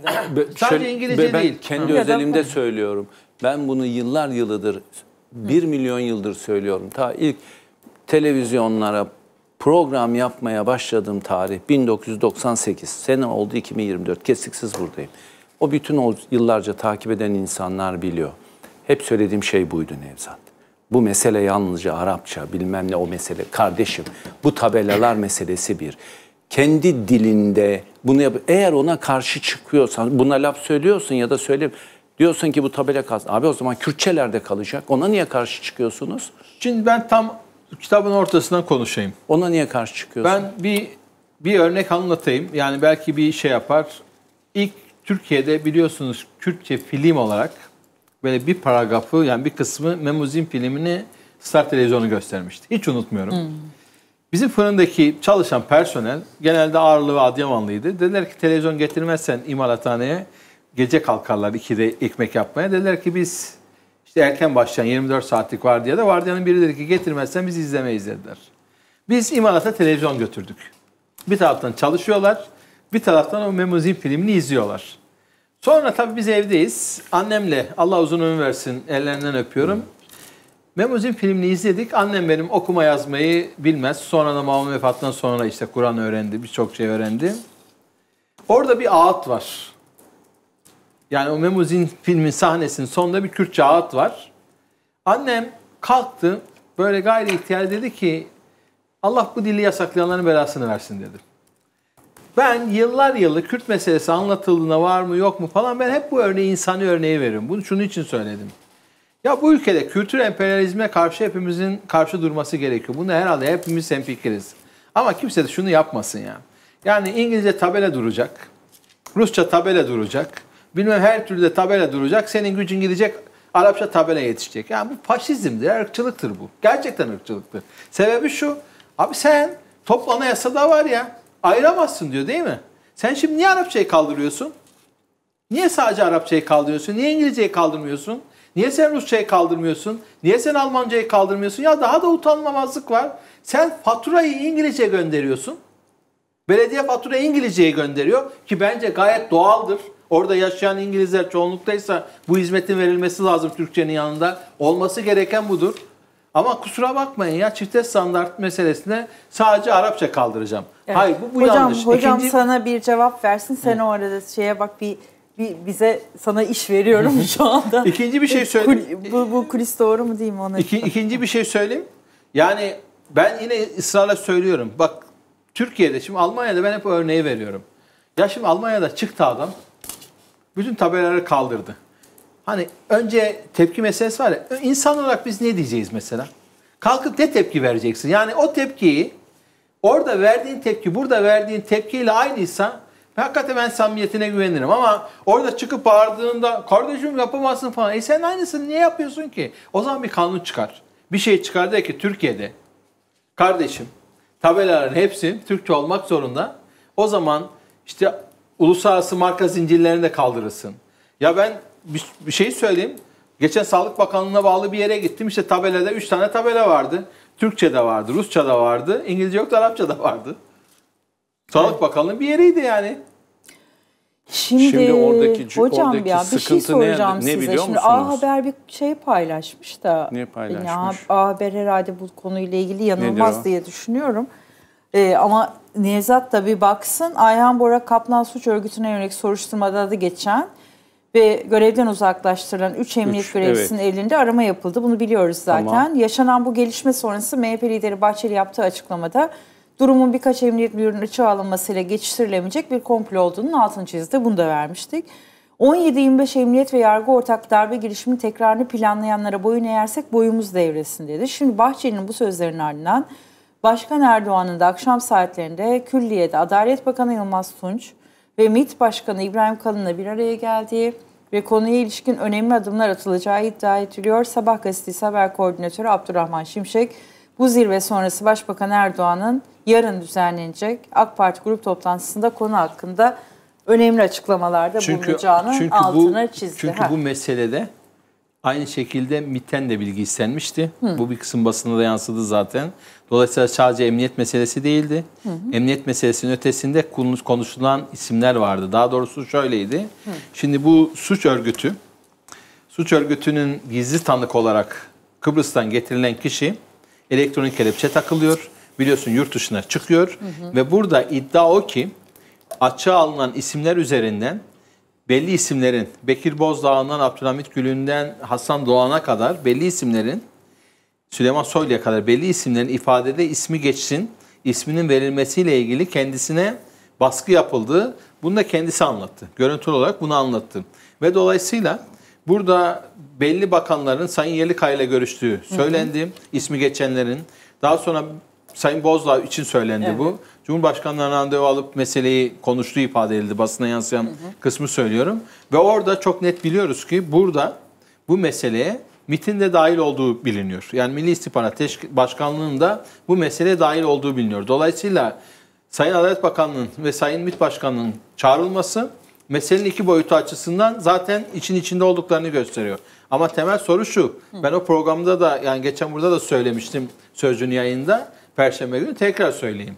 Sadece İngilizce değil. Ben kendi Hı. özelimde söylüyorum. Ben bunu yıllar yılıdır, bir milyon yıldır söylüyorum. Ta ilk televizyonlara program yapmaya başladığım tarih 1998. Sene oldu 2024. Kesiksiz buradayım. O bütün o yıllarca takip eden insanlar biliyor. Hep söylediğim şey buydu Nevzat. Bu mesele yalnızca Arapça bilmem ne o mesele. Kardeşim bu tabelalar meselesi bir. Kendi dilinde bunu yap. Eğer ona karşı çıkıyorsan, buna laf söylüyorsun ya da söyle Diyorsun ki bu tabela kalsın. Abi o zaman Kürtçelerde kalacak. Ona niye karşı çıkıyorsunuz? Şimdi ben tam kitabın ortasından konuşayım. Ona niye karşı çıkıyorsun? Ben bir bir örnek anlatayım. Yani belki bir şey yapar. İlk Türkiye'de biliyorsunuz Kürtçe film olarak böyle bir paragrafı yani bir kısmı Memuzin filmini Star Televizyonu göstermişti. Hiç unutmuyorum. Hmm. Bizim fırındaki çalışan personel genelde Ağrılı ve Adıyamanlıydı. Dediler ki televizyon getirmezsen imalathaneye gece kalkarlar 2'de ekmek yapmaya. Dediler ki biz işte erken başlayan 24 saatlik vardiya da vardiyanın biri dedi ki getirmezsen biz izlemeyiz dediler. Biz imalata televizyon götürdük. Bir taraftan çalışıyorlar, bir taraftan o Memuzin filmini izliyorlar. Sonra tabii biz evdeyiz. Annemle Allah uzun ömür versin ellerinden öpüyorum. Memuzin filmini izledik. Annem benim okuma yazmayı bilmez. Sonra da mamam vefatından sonra işte Kur'an öğrendi. Birçok şey öğrendi. Orada bir ağıt var. Yani o Memuzin filmin sahnesinin sonunda bir Kürtçe ağıt var. Annem kalktı böyle gayri ihtiyar dedi ki Allah bu dili yasaklayanların belasını versin dedi. Ben yıllar yılı Kürt meselesi anlatıldığına var mı yok mu falan ben hep bu örneği insani örneği veriyorum. Bunu şunun için söyledim. Ya bu ülkede kültür emperyalizme karşı hepimizin karşı durması gerekiyor. Bunu herhalde hepimiz hemfikiriz. Ama kimse de şunu yapmasın ya. Yani İngilizce tabela duracak. Rusça tabela duracak bilmem her türlü de tabela duracak. Senin gücün gidecek Arapça tabela yetişecek. Yani bu faşizmdir, ırkçılıktır bu. Gerçekten ırkçılıktır. Sebebi şu. Abi sen toplu anayasada var ya ayıramazsın diyor değil mi? Sen şimdi niye Arapçayı kaldırıyorsun? Niye sadece Arapçayı kaldırıyorsun? Niye İngilizceyi kaldırmıyorsun? Niye sen Rusçayı kaldırmıyorsun? Niye sen Almancayı kaldırmıyorsun? Ya daha da utanmamazlık var. Sen faturayı İngilizce gönderiyorsun. Belediye faturayı İngilizceye gönderiyor ki bence gayet doğaldır. Orada yaşayan İngilizler çoğunluktaysa bu hizmetin verilmesi lazım Türkçenin yanında. Olması gereken budur. Ama kusura bakmayın ya çifte standart meselesine sadece Arapça kaldıracağım. Evet. Hayır bu, bu hocam, yanlış. Hocam İkinci... sana bir cevap versin. Sen Hı. orada şeye bak bir, bir bize sana iş veriyorum şu anda. İkinci bir şey e, söyleyeyim. Bu, bu kulis doğru mu diyeyim mi ona? İki, ikinci bir şey söyleyeyim. Yani ben yine ısrarla söylüyorum. Bak Türkiye'de şimdi Almanya'da ben hep örneği veriyorum. Ya şimdi Almanya'da çıktı adam bütün tabelaları kaldırdı. Hani önce tepki meselesi var ya. İnsan olarak biz ne diyeceğiz mesela? Kalkıp ne tepki vereceksin? Yani o tepkiyi orada verdiğin tepki, burada verdiğin tepkiyle aynıysa hakikaten ben samimiyetine güvenirim. Ama orada çıkıp bağırdığında kardeşim yapamazsın falan. E sen aynısın niye yapıyorsun ki? O zaman bir kanun çıkar. Bir şey çıkar der ki Türkiye'de kardeşim tabelaların hepsi Türkçe olmak zorunda. O zaman işte uluslararası marka zincirlerini de kaldırırsın. Ya ben bir, bir şey söyleyeyim. Geçen Sağlık Bakanlığı'na bağlı bir yere gittim. İşte tabelada 3 tane tabela vardı. Türkçe de vardı, Rusça da vardı, İngilizce yoktu, Arapça da vardı. Sağlık evet. Bakanlığı bir yeriydi yani. Şimdi, Şimdi oradaki, hocam oradaki ya, bir şey soracağım ne, size. Ne biliyor Şimdi musunuz? A Haber bir şey paylaşmış da. Ne e, paylaşmış? Yani A Haber herhalde bu konuyla ilgili yanılmaz diye düşünüyorum. Ee, ama Nevzat da bir baksın. Ayhan Bora Kaplan suç örgütüne yönelik soruşturmada da geçen ve görevden uzaklaştırılan 3 emniyet görevlisinin evet. evlerinde arama yapıldı. Bunu biliyoruz zaten. Tamam. Yaşanan bu gelişme sonrası MHP lideri Bahçeli yaptığı açıklamada durumun birkaç emniyet müdürünün açığa alınmasıyla geçiştirilemeyecek bir komplo olduğunun altını çizdi. Bunu da vermiştik. 17-25 emniyet ve yargı ortak darbe girişimi tekrarını planlayanlara boyun eğersek boyumuz devresindeydi. Şimdi Bahçeli'nin bu sözlerinin ardından Başkan Erdoğan'ın da akşam saatlerinde külliyede Adalet Bakanı Yılmaz Tunç ve MİT Başkanı İbrahim Kalın'la bir araya geldiği ve konuya ilişkin önemli adımlar atılacağı iddia ediliyor. Sabah gazetesi haber koordinatörü Abdurrahman Şimşek, bu zirve sonrası Başbakan Erdoğan'ın yarın düzenlenecek AK Parti grup toplantısında konu hakkında önemli açıklamalarda çünkü, bulunacağının çünkü altına bu, çizdi. Çünkü ha. bu meselede Aynı şekilde MIT'ten de bilgi istenmişti. Hı. Bu bir kısım basına da yansıdı zaten. Dolayısıyla sadece emniyet meselesi değildi. Hı hı. Emniyet meselesinin ötesinde konuşulan isimler vardı. Daha doğrusu şöyleydi. Hı. Şimdi bu suç örgütü, suç örgütünün gizli tanık olarak Kıbrıs'tan getirilen kişi elektronik kelepçe takılıyor. Biliyorsun yurt dışına çıkıyor. Hı hı. Ve burada iddia o ki açığa alınan isimler üzerinden belli isimlerin, Bekir Bozdağ'ından Abdülhamit Gül'ünden Hasan Doğan'a kadar belli isimlerin, Süleyman Soylu'ya kadar belli isimlerin ifadede ismi geçsin, isminin verilmesiyle ilgili kendisine baskı yapıldı. Bunu da kendisi anlattı. Görüntülü olarak bunu anlattı. Ve dolayısıyla burada belli bakanların Sayın Yelikaya ile görüştüğü söylendi. Hı hı. İsmi geçenlerin. Daha sonra Sayın Bozdağ için söylendi evet. bu. Cumhurbaşkanı'na randevu alıp meseleyi konuştuğu ifade edildi. Basına yansıyan hı hı. kısmı söylüyorum. Ve orada çok net biliyoruz ki burada bu meseleye MIT'in de dahil olduğu biliniyor. Yani Milli İstihbarat başkanlığında bu meseleye dahil olduğu biliniyor. Dolayısıyla Sayın Adalet Bakanlığı'nın ve Sayın Mit Başkanlığı'nın çağrılması meselenin iki boyutu açısından zaten için içinde olduklarını gösteriyor. Ama temel soru şu. Ben o programda da yani geçen burada da söylemiştim sözünü yayında. Perşembe günü tekrar söyleyeyim.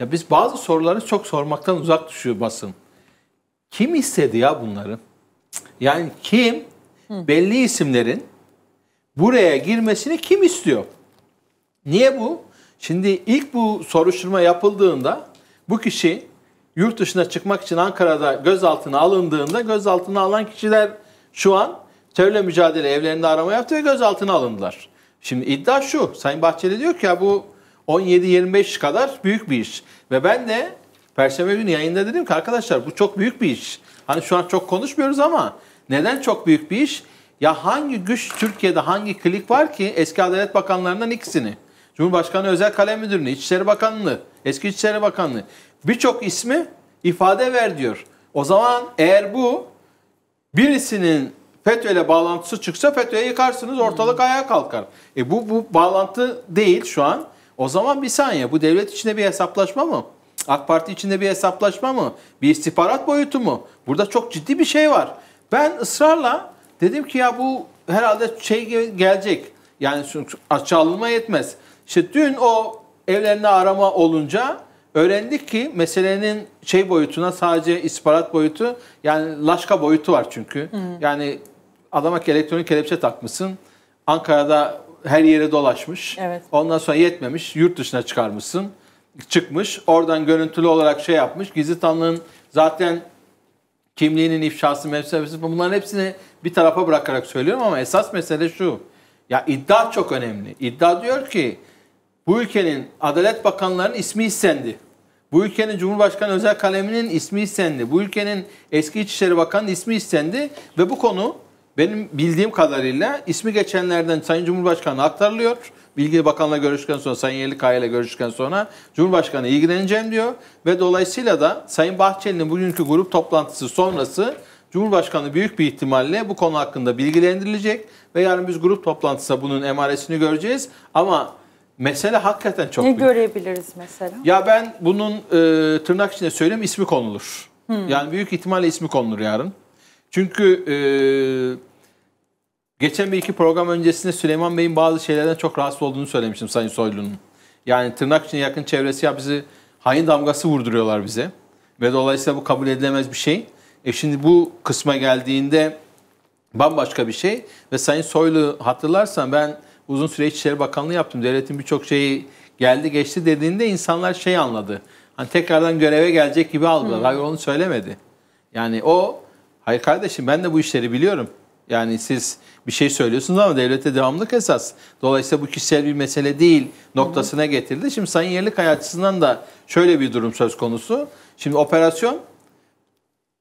Ya biz bazı soruları çok sormaktan uzak düşüyor basın. Kim istedi ya bunları? Yani kim belli isimlerin buraya girmesini kim istiyor? Niye bu? Şimdi ilk bu soruşturma yapıldığında bu kişi yurt dışına çıkmak için Ankara'da gözaltına alındığında gözaltına alan kişiler şu an terörle mücadele evlerinde arama yaptı ve gözaltına alındılar. Şimdi iddia şu, Sayın Bahçeli diyor ki ya bu 17-25 kadar büyük bir iş. Ve ben de Perşembe günü yayında dedim ki arkadaşlar bu çok büyük bir iş. Hani şu an çok konuşmuyoruz ama neden çok büyük bir iş? Ya hangi güç Türkiye'de hangi klik var ki eski Adalet Bakanlarından ikisini? Cumhurbaşkanı Özel Kalem Müdürlüğü, İçişleri Bakanlığı, eski İçişleri Bakanlığı birçok ismi ifade ver diyor. O zaman eğer bu birisinin FETÖ ile bağlantısı çıksa FETÖ'ye yıkarsınız ortalık hmm. ayağa kalkar. E bu, bu bağlantı değil şu an. O zaman bir saniye bu devlet içinde bir hesaplaşma mı? AK Parti içinde bir hesaplaşma mı? Bir istihbarat boyutu mu? Burada çok ciddi bir şey var. Ben ısrarla dedim ki ya bu herhalde şey gelecek. Yani açığa yetmez. İşte dün o evlerine arama olunca öğrendik ki meselenin şey boyutuna sadece istihbarat boyutu yani laşka boyutu var çünkü. Hı. Yani adamak elektronik kelepçe takmışsın. Ankara'da her yere dolaşmış. Evet. Ondan sonra yetmemiş, yurt dışına çıkarmışsın. Çıkmış, oradan görüntülü olarak şey yapmış. Gizli tanlığın, zaten kimliğinin ifşası, mevsimesi bunların hepsini bir tarafa bırakarak söylüyorum ama esas mesele şu. Ya iddia çok önemli. İddia diyor ki bu ülkenin Adalet Bakanlarının ismi istendi. Bu ülkenin Cumhurbaşkanı Özel Kalemi'nin ismi istendi. Bu ülkenin eski İçişleri Bakanı'nın ismi istendi ve bu konu benim bildiğim kadarıyla ismi geçenlerden Sayın Cumhurbaşkanı aktarılıyor. Bilgi Bakan'la görüştükten sonra, Sayın Yelikaya ile görüştükten sonra Cumhurbaşkanı ilgileneceğim diyor. Ve dolayısıyla da Sayın Bahçeli'nin bugünkü grup toplantısı sonrası Cumhurbaşkanı büyük bir ihtimalle bu konu hakkında bilgilendirilecek. Ve yarın biz grup toplantısında bunun emaresini göreceğiz. Ama mesele hakikaten çok ne büyük. Ne görebiliriz mesela? Ya ben bunun e, tırnak içinde söyleyeyim ismi konulur. Hmm. Yani büyük ihtimalle ismi konulur yarın. Çünkü e, geçen bir iki program öncesinde Süleyman Bey'in bazı şeylerden çok rahatsız olduğunu söylemiştim Sayın Soylu'nun. Yani tırnak için yakın çevresi ya bizi hain damgası vurduruyorlar bize. Ve dolayısıyla bu kabul edilemez bir şey. E şimdi bu kısma geldiğinde bambaşka bir şey. Ve Sayın Soylu hatırlarsan ben uzun süre İçişleri Bakanlığı yaptım. Devletin birçok şeyi geldi geçti dediğinde insanlar şey anladı. Hani tekrardan göreve gelecek gibi aldılar. Hayır onu söylemedi. Yani o Hayır kardeşim ben de bu işleri biliyorum. Yani siz bir şey söylüyorsunuz ama devlete devamlılık esas. Dolayısıyla bu kişisel bir mesele değil noktasına getirdi. Şimdi Sayın Yerlikaya açısından da şöyle bir durum söz konusu. Şimdi operasyon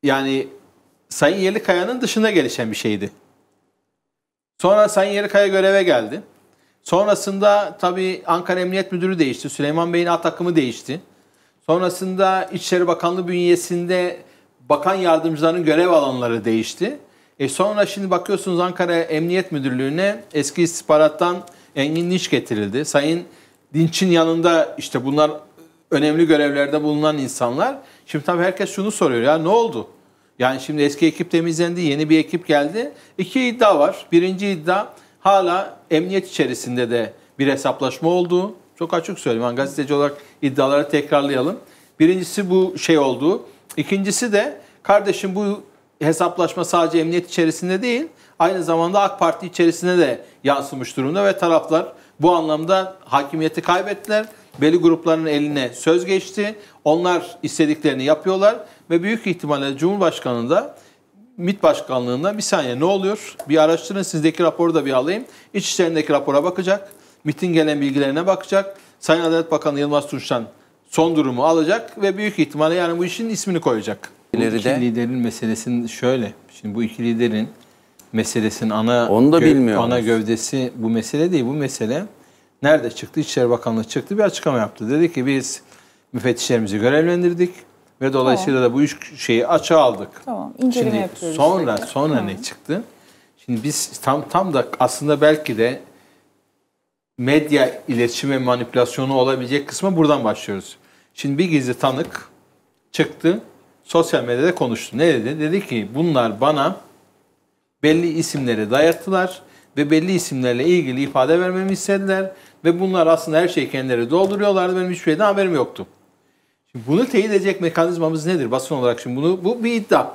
yani Sayın Kayanın dışında gelişen bir şeydi. Sonra Sayın Kaya göreve geldi. Sonrasında tabii Ankara Emniyet Müdürü değişti. Süleyman Bey'in at takımı değişti. Sonrasında İçişleri Bakanlığı bünyesinde bakan yardımcılarının görev alanları değişti. E sonra şimdi bakıyorsunuz Ankara Emniyet Müdürlüğü'ne eski istihbarattan Engin Dinç getirildi. Sayın Dinç'in yanında işte bunlar önemli görevlerde bulunan insanlar. Şimdi tabii herkes şunu soruyor ya ne oldu? Yani şimdi eski ekip temizlendi, yeni bir ekip geldi. İki iddia var. Birinci iddia hala emniyet içerisinde de bir hesaplaşma olduğu. Çok açık söyleyeyim. Ben gazeteci olarak iddiaları tekrarlayalım. Birincisi bu şey olduğu. İkincisi de kardeşim bu hesaplaşma sadece emniyet içerisinde değil, aynı zamanda AK Parti içerisinde de yansımış durumda ve taraflar bu anlamda hakimiyeti kaybettiler. Belli grupların eline söz geçti. Onlar istediklerini yapıyorlar ve büyük ihtimalle Cumhurbaşkanı da MİT Başkanlığı'ndan bir saniye ne oluyor? Bir araştırın sizdeki raporu da bir alayım. İçişlerindeki rapora bakacak. MİT'in gelen bilgilerine bakacak. Sayın Adalet Bakanı Yılmaz Tunç'tan son durumu alacak ve büyük ihtimalle yani bu işin ismini koyacak. İleride... İki liderin meselesinin şöyle. Şimdi bu iki liderin meselesinin ana Onu da gö- ana gövdesi bu mesele değil. Bu mesele nerede çıktı? İçişleri Bakanlığı çıktı bir açıklama yaptı. Dedi ki biz müfettişlerimizi görevlendirdik ve dolayısıyla tamam. da bu üç şeyi açığa aldık. Tamam. İnceleme Şimdi yapıyoruz. Sonra işte. sonra tamam. ne çıktı? Şimdi biz tam tam da aslında belki de medya iletişim ve manipülasyonu olabilecek kısma buradan başlıyoruz. Şimdi bir gizli tanık çıktı sosyal medyada konuştu. Ne dedi? Dedi ki bunlar bana belli isimleri dayattılar ve belli isimlerle ilgili ifade vermemi istediler ve bunlar aslında her şeyi kendileri dolduruyorlardı. Benim hiçbir şeyden haberim yoktu. Şimdi bunu teyit edecek mekanizmamız nedir basın olarak? Şimdi bunu bu bir iddia.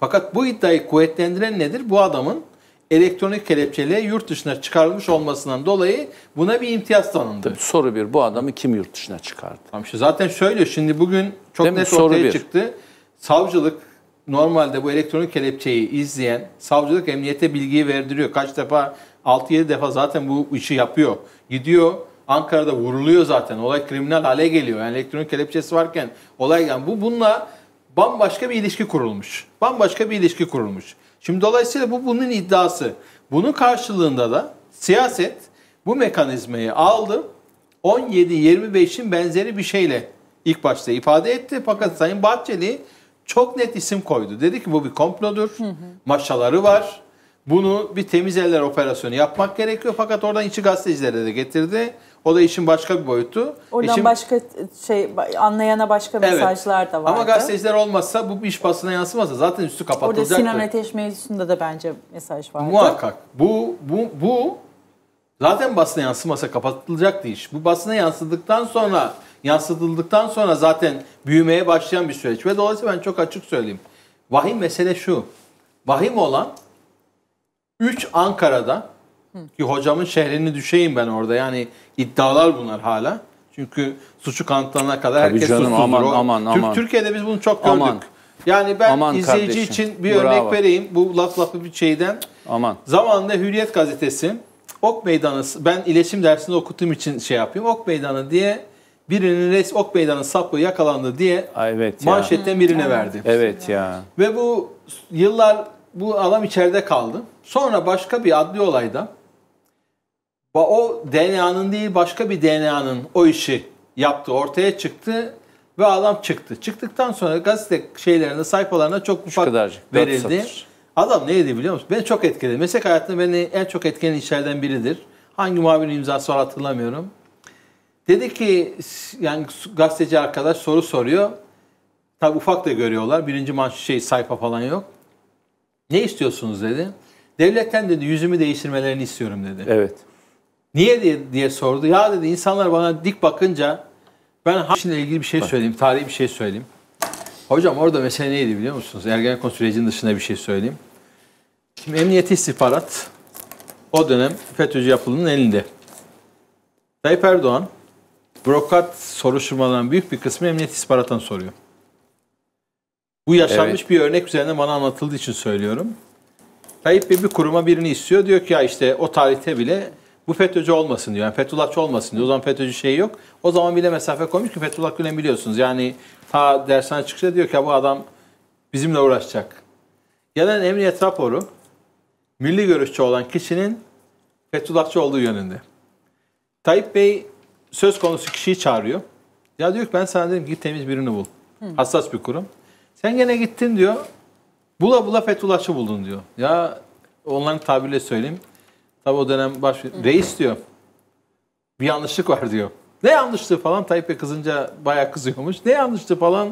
Fakat bu iddiayı kuvvetlendiren nedir? Bu adamın elektronik kelepçeli yurt dışına çıkarılmış olmasından dolayı buna bir imtiyaz tanındı. Soru bir, bu adamı kim yurt dışına çıkardı? Tamam şu zaten şöyle. Şimdi bugün çok Değil net Soru ortaya bir. çıktı. Savcılık normalde bu elektronik kelepçeyi izleyen savcılık emniyete bilgiyi verdiriyor. Kaç defa 6-7 defa zaten bu işi yapıyor. Gidiyor Ankara'da vuruluyor zaten. Olay kriminal hale geliyor. Yani elektronik kelepçesi varken olay yani bu bununla bambaşka bir ilişki kurulmuş. Bambaşka bir ilişki kurulmuş. Şimdi dolayısıyla bu bunun iddiası. Bunun karşılığında da siyaset bu mekanizmayı aldı. 17-25'in benzeri bir şeyle ilk başta ifade etti. Fakat Sayın Bahçeli çok net isim koydu. Dedi ki bu bir komplodur. Hı hı. Maşaları var. Bunu bir temiz eller operasyonu yapmak gerekiyor. Fakat oradan içi gazetecilere de getirdi. O da işin başka bir boyutu. Oradan işin... başka şey anlayana başka evet. mesajlar da var. Ama gazeteciler olmasa bu iş basına yansımasa zaten üstü kapatılacaktı. Orada Sinan Ateş mevzusunda da bence mesaj var. Muhakkak. Bu bu bu zaten basına yansımasa kapatılacaktı iş. Bu basına yansıdıktan sonra yansıtıldıktan sonra zaten büyümeye başlayan bir süreç ve dolayısıyla ben çok açık söyleyeyim. Vahim mesele şu. Vahim olan 3 Ankara'da ki hocamın şehrine düşeyim ben orada. Yani iddialar bunlar hala. Çünkü suçu kanıtlanana kadar Tabii herkes canım, Aman, o, aman, Türk, aman. Türkiye'de biz bunu çok gördük. Aman. Yani ben aman izleyici kardeşim. için bir Bravo. örnek vereyim. Bu laf lafı bir şeyden. Aman. Zamanında Hürriyet gazetesi Ok Meydanı, ben iletişim dersinde okuttuğum için şey yapayım Ok Meydanı diye birinin res Ok Meydanı sapı yakalandı diye Ay, evet ya. manşetten hmm, birine evet. verdi. Evet ya. Ve bu yıllar bu adam içeride kaldı. Sonra başka bir adli olayda o DNA'nın değil başka bir DNA'nın o işi yaptı, ortaya çıktı ve adam çıktı. Çıktıktan sonra gazete şeylerine, sayfalarına çok ufak verildi. Adam neydi biliyor musun? Beni çok etkiledi. Meslek hayatında beni en çok etkileyen işlerden biridir. Hangi muhabirin imzası var hatırlamıyorum. Dedi ki yani gazeteci arkadaş soru soruyor. Tabi ufak da görüyorlar. Birinci manş şey sayfa falan yok. Ne istiyorsunuz dedi. Devletten dedi yüzümü değiştirmelerini istiyorum dedi. Evet. Niye diye, diye sordu. Ya dedi insanlar bana dik bakınca ben Haç'la ilgili bir şey söyleyeyim, tarihi bir şey söyleyeyim. Hocam orada mesele neydi biliyor musunuz? Ergenekon sürecinin dışında bir şey söyleyeyim. Şimdi emniyet istihbarat o dönem FETÖ'cü yapılının elinde. Tayyip Erdoğan brokat soruşturmaların büyük bir kısmı emniyet istihbarattan soruyor. Bu yaşanmış evet. bir örnek üzerine bana anlatıldığı için söylüyorum. Tayyip Bey bir kuruma birini istiyor. Diyor ki ya işte o tarihte bile bu FETÖ'cü olmasın diyor. Yani Fethullahçı olmasın diyor. O zaman FETÖ'cü şey yok. O zaman bile mesafe koymuş ki Fethullah Gülen biliyorsunuz. Yani ta dersen çıkışta diyor ki bu adam bizimle uğraşacak. Gelen emniyet raporu milli görüşçü olan kişinin Fethullahçı olduğu yönünde. Tayyip Bey söz konusu kişiyi çağırıyor. Ya diyor ki ben sana dedim git temiz birini bul. Hı. Hassas bir kurum. Sen gene gittin diyor. Bula bula Fethullahçı buldun diyor. Ya onların tabiriyle söyleyeyim. Tabii o dönem baş reis diyor. Bir yanlışlık var diyor. Ne yanlıştı falan Tayyip Bey kızınca bayağı kızıyormuş. Ne yanlıştı falan.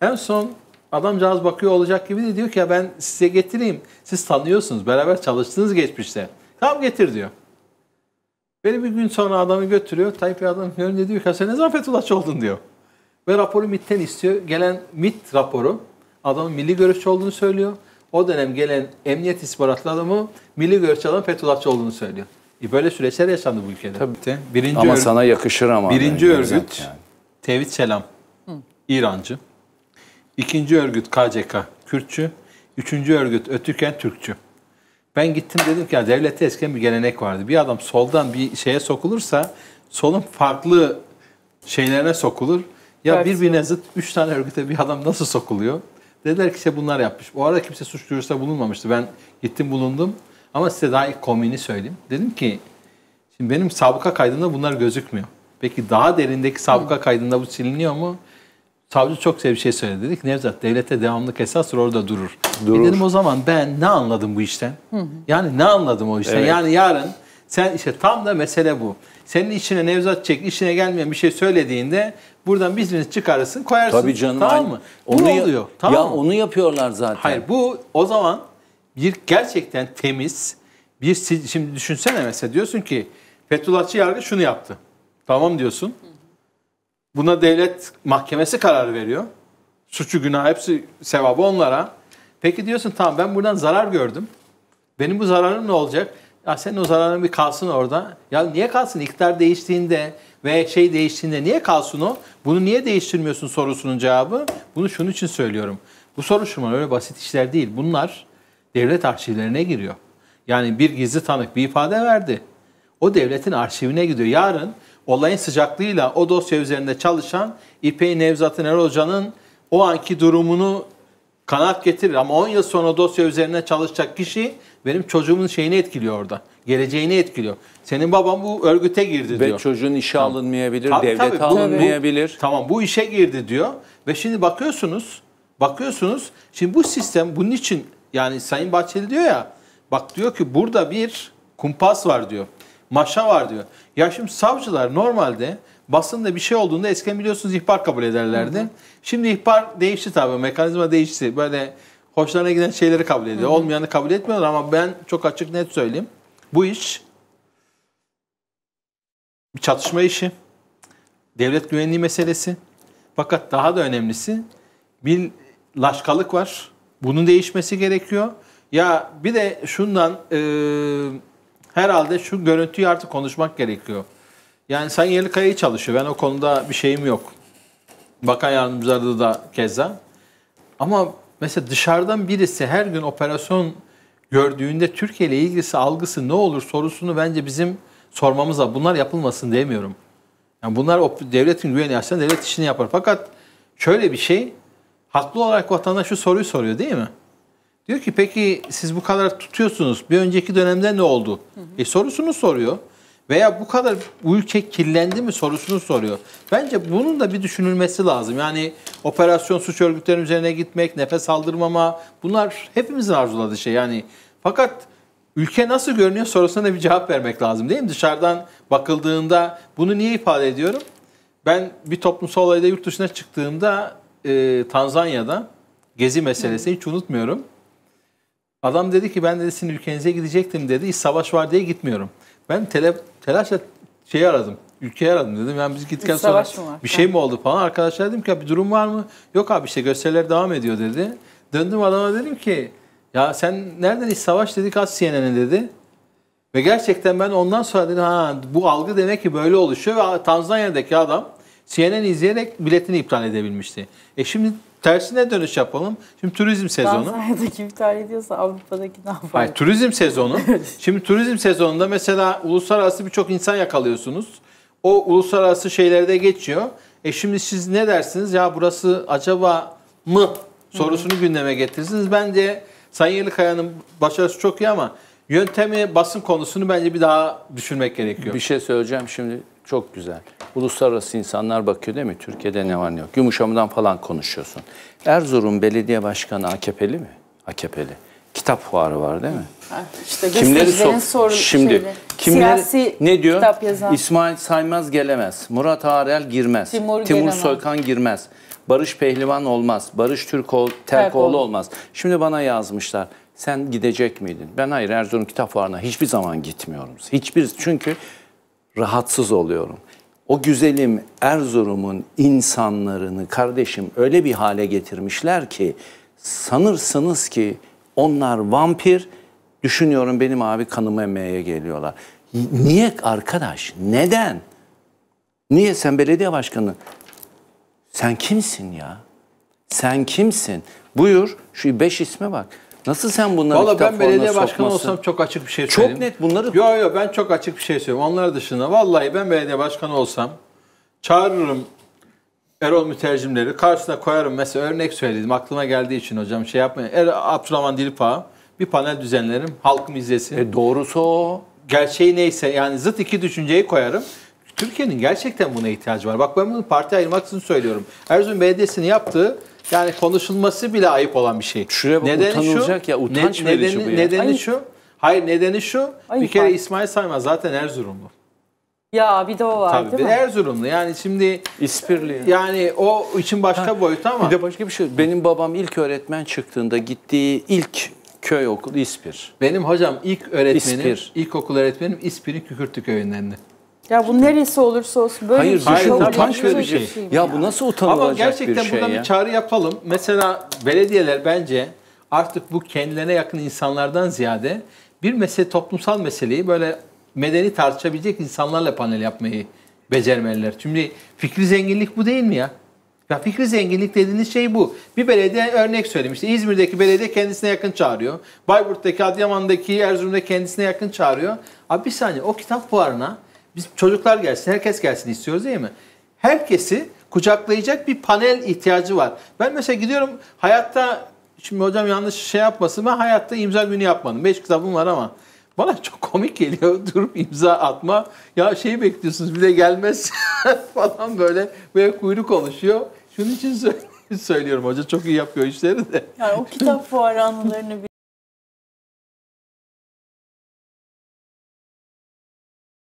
En son adamcağız bakıyor olacak gibi de diyor ki ya ben size getireyim. Siz tanıyorsunuz. Beraber çalıştınız geçmişte. Tamam getir diyor. Beni bir gün sonra adamı götürüyor. Tayyip Bey adam önünde diyor ki sen ne zaman Fethullahçı oldun diyor. Ve raporu MIT'ten istiyor. Gelen MIT raporu adamın milli görüşçü olduğunu söylüyor o dönem gelen emniyet istihbaratlı adamı Milli Görüş alan Fethullahçı olduğunu söylüyor. E böyle süreçler yaşandı bu ülkede. Tabii. Birinci ama örgüt, sana yakışır ama. Birinci yani, örgüt yani. Tevhid Selam Hı. İrancı. İkinci örgüt KCK Kürtçü. Üçüncü örgüt Ötüken Türkçü. Ben gittim dedim ki ya devlette eskiden bir gelenek vardı. Bir adam soldan bir şeye sokulursa solun farklı şeylerine sokulur. Ya birbirine zıt üç tane örgüte bir adam nasıl sokuluyor? Dediler ki size bunlar yapmış. Bu arada kimse suç duyurusunda bulunmamıştı. Ben gittim bulundum. Ama size daha ilk komiğini söyleyeyim. Dedim ki şimdi benim sabıka kaydımda bunlar gözükmüyor. Peki daha derindeki sabıka kaydında bu siliniyor mu? Savcı çok güzel bir şey söyledi. Dedik Nevzat devlete devamlılık esastır orada durur. durur. E dedim o zaman ben ne anladım bu işten? Hı hı. Yani ne anladım o işten? Evet. Yani yarın sen işte tam da mesele bu senin içine Nevzat çek, içine gelmeyen bir şey söylediğinde buradan biznes çıkarırsın, koyarsın. Tabii canım. Tamam mı? Onu bu oluyor. Tamam ya mı? onu yapıyorlar zaten. Hayır bu o zaman bir gerçekten temiz bir şimdi düşünsene mesela diyorsun ki Fethullahçı yargı şunu yaptı. Tamam diyorsun. Buna devlet mahkemesi karar veriyor. Suçu günah hepsi sevabı onlara. Peki diyorsun tamam ben buradan zarar gördüm. Benim bu zararım ne olacak? Ya senin o zararın bir kalsın orada. Ya niye kalsın? İktidar değiştiğinde ve şey değiştiğinde niye kalsın o? Bunu niye değiştirmiyorsun sorusunun cevabı. Bunu şunun için söylüyorum. Bu soruşturma öyle basit işler değil. Bunlar devlet arşivlerine giriyor. Yani bir gizli tanık bir ifade verdi. O devletin arşivine gidiyor. Yarın olayın sıcaklığıyla o dosya üzerinde çalışan İpey Nevzat'ın Erolcan'ın o anki durumunu Kanaat getirir ama 10 yıl sonra dosya üzerine çalışacak kişi benim çocuğumun şeyini etkiliyor orada. Geleceğini etkiliyor. Senin baban bu örgüte girdi diyor. Ve çocuğun işe tamam. alınmayabilir, tabii, devlete tabii, alınmayabilir. bu, tamam bu işe girdi diyor. Ve şimdi bakıyorsunuz, bakıyorsunuz. Şimdi bu sistem bunun için yani Sayın Bahçeli diyor ya. Bak diyor ki burada bir kumpas var diyor. Maşa var diyor. Ya şimdi savcılar normalde basında bir şey olduğunda eskiden biliyorsunuz ihbar kabul ederlerdi. Hı hı. Şimdi ihbar değişti tabii. Mekanizma değişti. Böyle hoşlarına giden şeyleri kabul ediyor. Hı hı. Olmayanı kabul etmiyorlar ama ben çok açık net söyleyeyim. Bu iş bir çatışma işi. Devlet güvenliği meselesi. Fakat daha da önemlisi bir laşkalık var. Bunun değişmesi gerekiyor. Ya bir de şundan e, herhalde şu görüntüyü artık konuşmak gerekiyor. Yani Sayın Yelikaya iyi çalışıyor. Ben o konuda bir şeyim yok. Bakan yardımcıları da keza. Ama mesela dışarıdan birisi her gün operasyon gördüğünde Türkiye ile ilgisi, algısı ne olur sorusunu bence bizim sormamız lazım. Bunlar yapılmasın demiyorum. Yani bunlar devletin güveni açısından devlet işini yapar. Fakat şöyle bir şey, haklı olarak vatandaş şu soruyu soruyor değil mi? Diyor ki peki siz bu kadar tutuyorsunuz. Bir önceki dönemde ne oldu? Hı hı. E sorusunu soruyor veya bu kadar ülke kirlendi mi sorusunu soruyor. Bence bunun da bir düşünülmesi lazım. Yani operasyon suç örgütlerinin üzerine gitmek, nefes aldırmama bunlar hepimizin arzuladığı şey. Yani fakat ülke nasıl görünüyor sorusuna bir cevap vermek lazım değil mi? Dışarıdan bakıldığında bunu niye ifade ediyorum? Ben bir toplumsal olayda yurt dışına çıktığımda e, Tanzanya'da gezi meselesini hiç unutmuyorum. Adam dedi ki ben de sizin ülkenize gidecektim dedi. savaş var diye gitmiyorum. Ben tele, telaşla şeyi aradım. Ülkeyi aradım dedim. Yani biz gittikten sonra bir şey mi oldu falan. Arkadaşlar dedim ki bir durum var mı? Yok abi işte gösteriler devam ediyor dedi. Döndüm adama dedim ki ya sen nereden iş savaş dedik az CNN'e dedi. Ve gerçekten ben ondan sonra dedim ha bu algı demek ki böyle oluşuyor ve Tanzanya'daki adam CNN izleyerek biletini iptal edebilmişti. E şimdi tersine dönüş yapalım. Şimdi turizm sezonu. Fransa'daki iptal ediyorsa Avrupa'daki ne yapar? Hayır, turizm sezonu. Şimdi turizm sezonunda mesela uluslararası birçok insan yakalıyorsunuz. O uluslararası şeylerde geçiyor. E şimdi siz ne dersiniz? Ya burası acaba mı sorusunu gündeme getirirsiniz. Bence Sayın Yelikaya'nın başarısı çok iyi ama yöntemi basın konusunu bence bir daha düşünmek gerekiyor. Bir şey söyleyeceğim şimdi. Çok güzel. Uluslararası insanlar bakıyor değil mi? Türkiye'de ne var ne yok. Yumuşamıdan falan konuşuyorsun. Erzurum Belediye Başkanı AKP'li mi? AKP'li. Kitap fuarı var değil mi? İşte kimleri sok soru şimdi şeyle. kimleri Siyasi ne diyor? Kitap yazan. İsmail Saymaz gelemez. Murat Arel girmez. Timur, Timur Soykan girmez. Barış Pehlivan olmaz. Barış Türkoğlu Terkoğlu olmaz. Şimdi bana yazmışlar. Sen gidecek miydin? Ben hayır Erzurum Kitap Fuarı'na hiçbir zaman gitmiyorum. Hiçbir çünkü rahatsız oluyorum. O güzelim Erzurum'un insanlarını kardeşim öyle bir hale getirmişler ki sanırsınız ki onlar vampir düşünüyorum benim abi kanımı emmeye geliyorlar. Niye arkadaş? Neden? Niye sen belediye başkanı? Sen kimsin ya? Sen kimsin? Buyur şu beş isme bak. Nasıl sen bunları Vallahi kitap ben belediye başkanı olsam çok açık bir şey söyleyeyim. Çok net bunları... Yok yok ben çok açık bir şey söylüyorum. Onlar dışında vallahi ben belediye başkanı olsam çağırırım Erol mütercimleri karşısına koyarım. Mesela örnek söyledim aklıma geldiği için hocam şey yapmayın. Er, Abdurrahman Dilipağ'a bir panel düzenlerim. Halkım izlesin. E doğrusu o. Gerçeği neyse yani zıt iki düşünceyi koyarım. Türkiye'nin gerçekten buna ihtiyacı var. Bak ben bunu parti ayırmak için söylüyorum. Erzurum Belediyesi'nin yaptığı yani konuşulması bile ayıp olan bir şey. Şuraya bak nedeni utanılacak şu, ya utanç ne, verici nedeni, bu ya. Nedeni Ayıp. şu. Hayır nedeni şu. Ayıp bir kere abi. İsmail Saymaz zaten Erzurumlu. Ya bir de o var Tabii, değil mi? Erzurumlu yani şimdi İspirli. Yani o için başka ha, boyut ama. Bir de başka bir şey. Benim babam ilk öğretmen çıktığında gittiği ilk köy okulu İspir. Benim hocam ilk öğretmenim, İspir. okul öğretmenim İspir'in Kükürtlü köyündendi. Ya bu neresi olursa olsun böyle Hayır, bir şey. Hayır, çok utanç verici bir şey. Ya, ya bu nasıl utanılacak bir şey Ama gerçekten bir buradan bir çağrı yapalım. Mesela belediyeler bence artık bu kendilerine yakın insanlardan ziyade bir mesele, toplumsal meseleyi böyle medeni tartışabilecek insanlarla panel yapmayı becermeliler. Şimdi fikri zenginlik bu değil mi ya? Ya fikri zenginlik dediğiniz şey bu. Bir belediye örnek söyleyeyim. İşte İzmir'deki belediye kendisine yakın çağırıyor. Bayburt'taki, Adıyaman'daki, Erzurum'da kendisine yakın çağırıyor. Abi bir saniye o kitap fuarına biz çocuklar gelsin, herkes gelsin istiyoruz değil mi? Herkesi kucaklayacak bir panel ihtiyacı var. Ben mesela gidiyorum hayatta, şimdi hocam yanlış şey yapmasın ben hayatta imza günü yapmadım. Beş kitabım var ama bana çok komik geliyor durup imza atma. Ya şeyi bekliyorsunuz bir de gelmez falan böyle böyle kuyruk oluşuyor. Şunun için söylüyorum hoca çok iyi yapıyor işleri de. Yani o kitap fuarı anılarını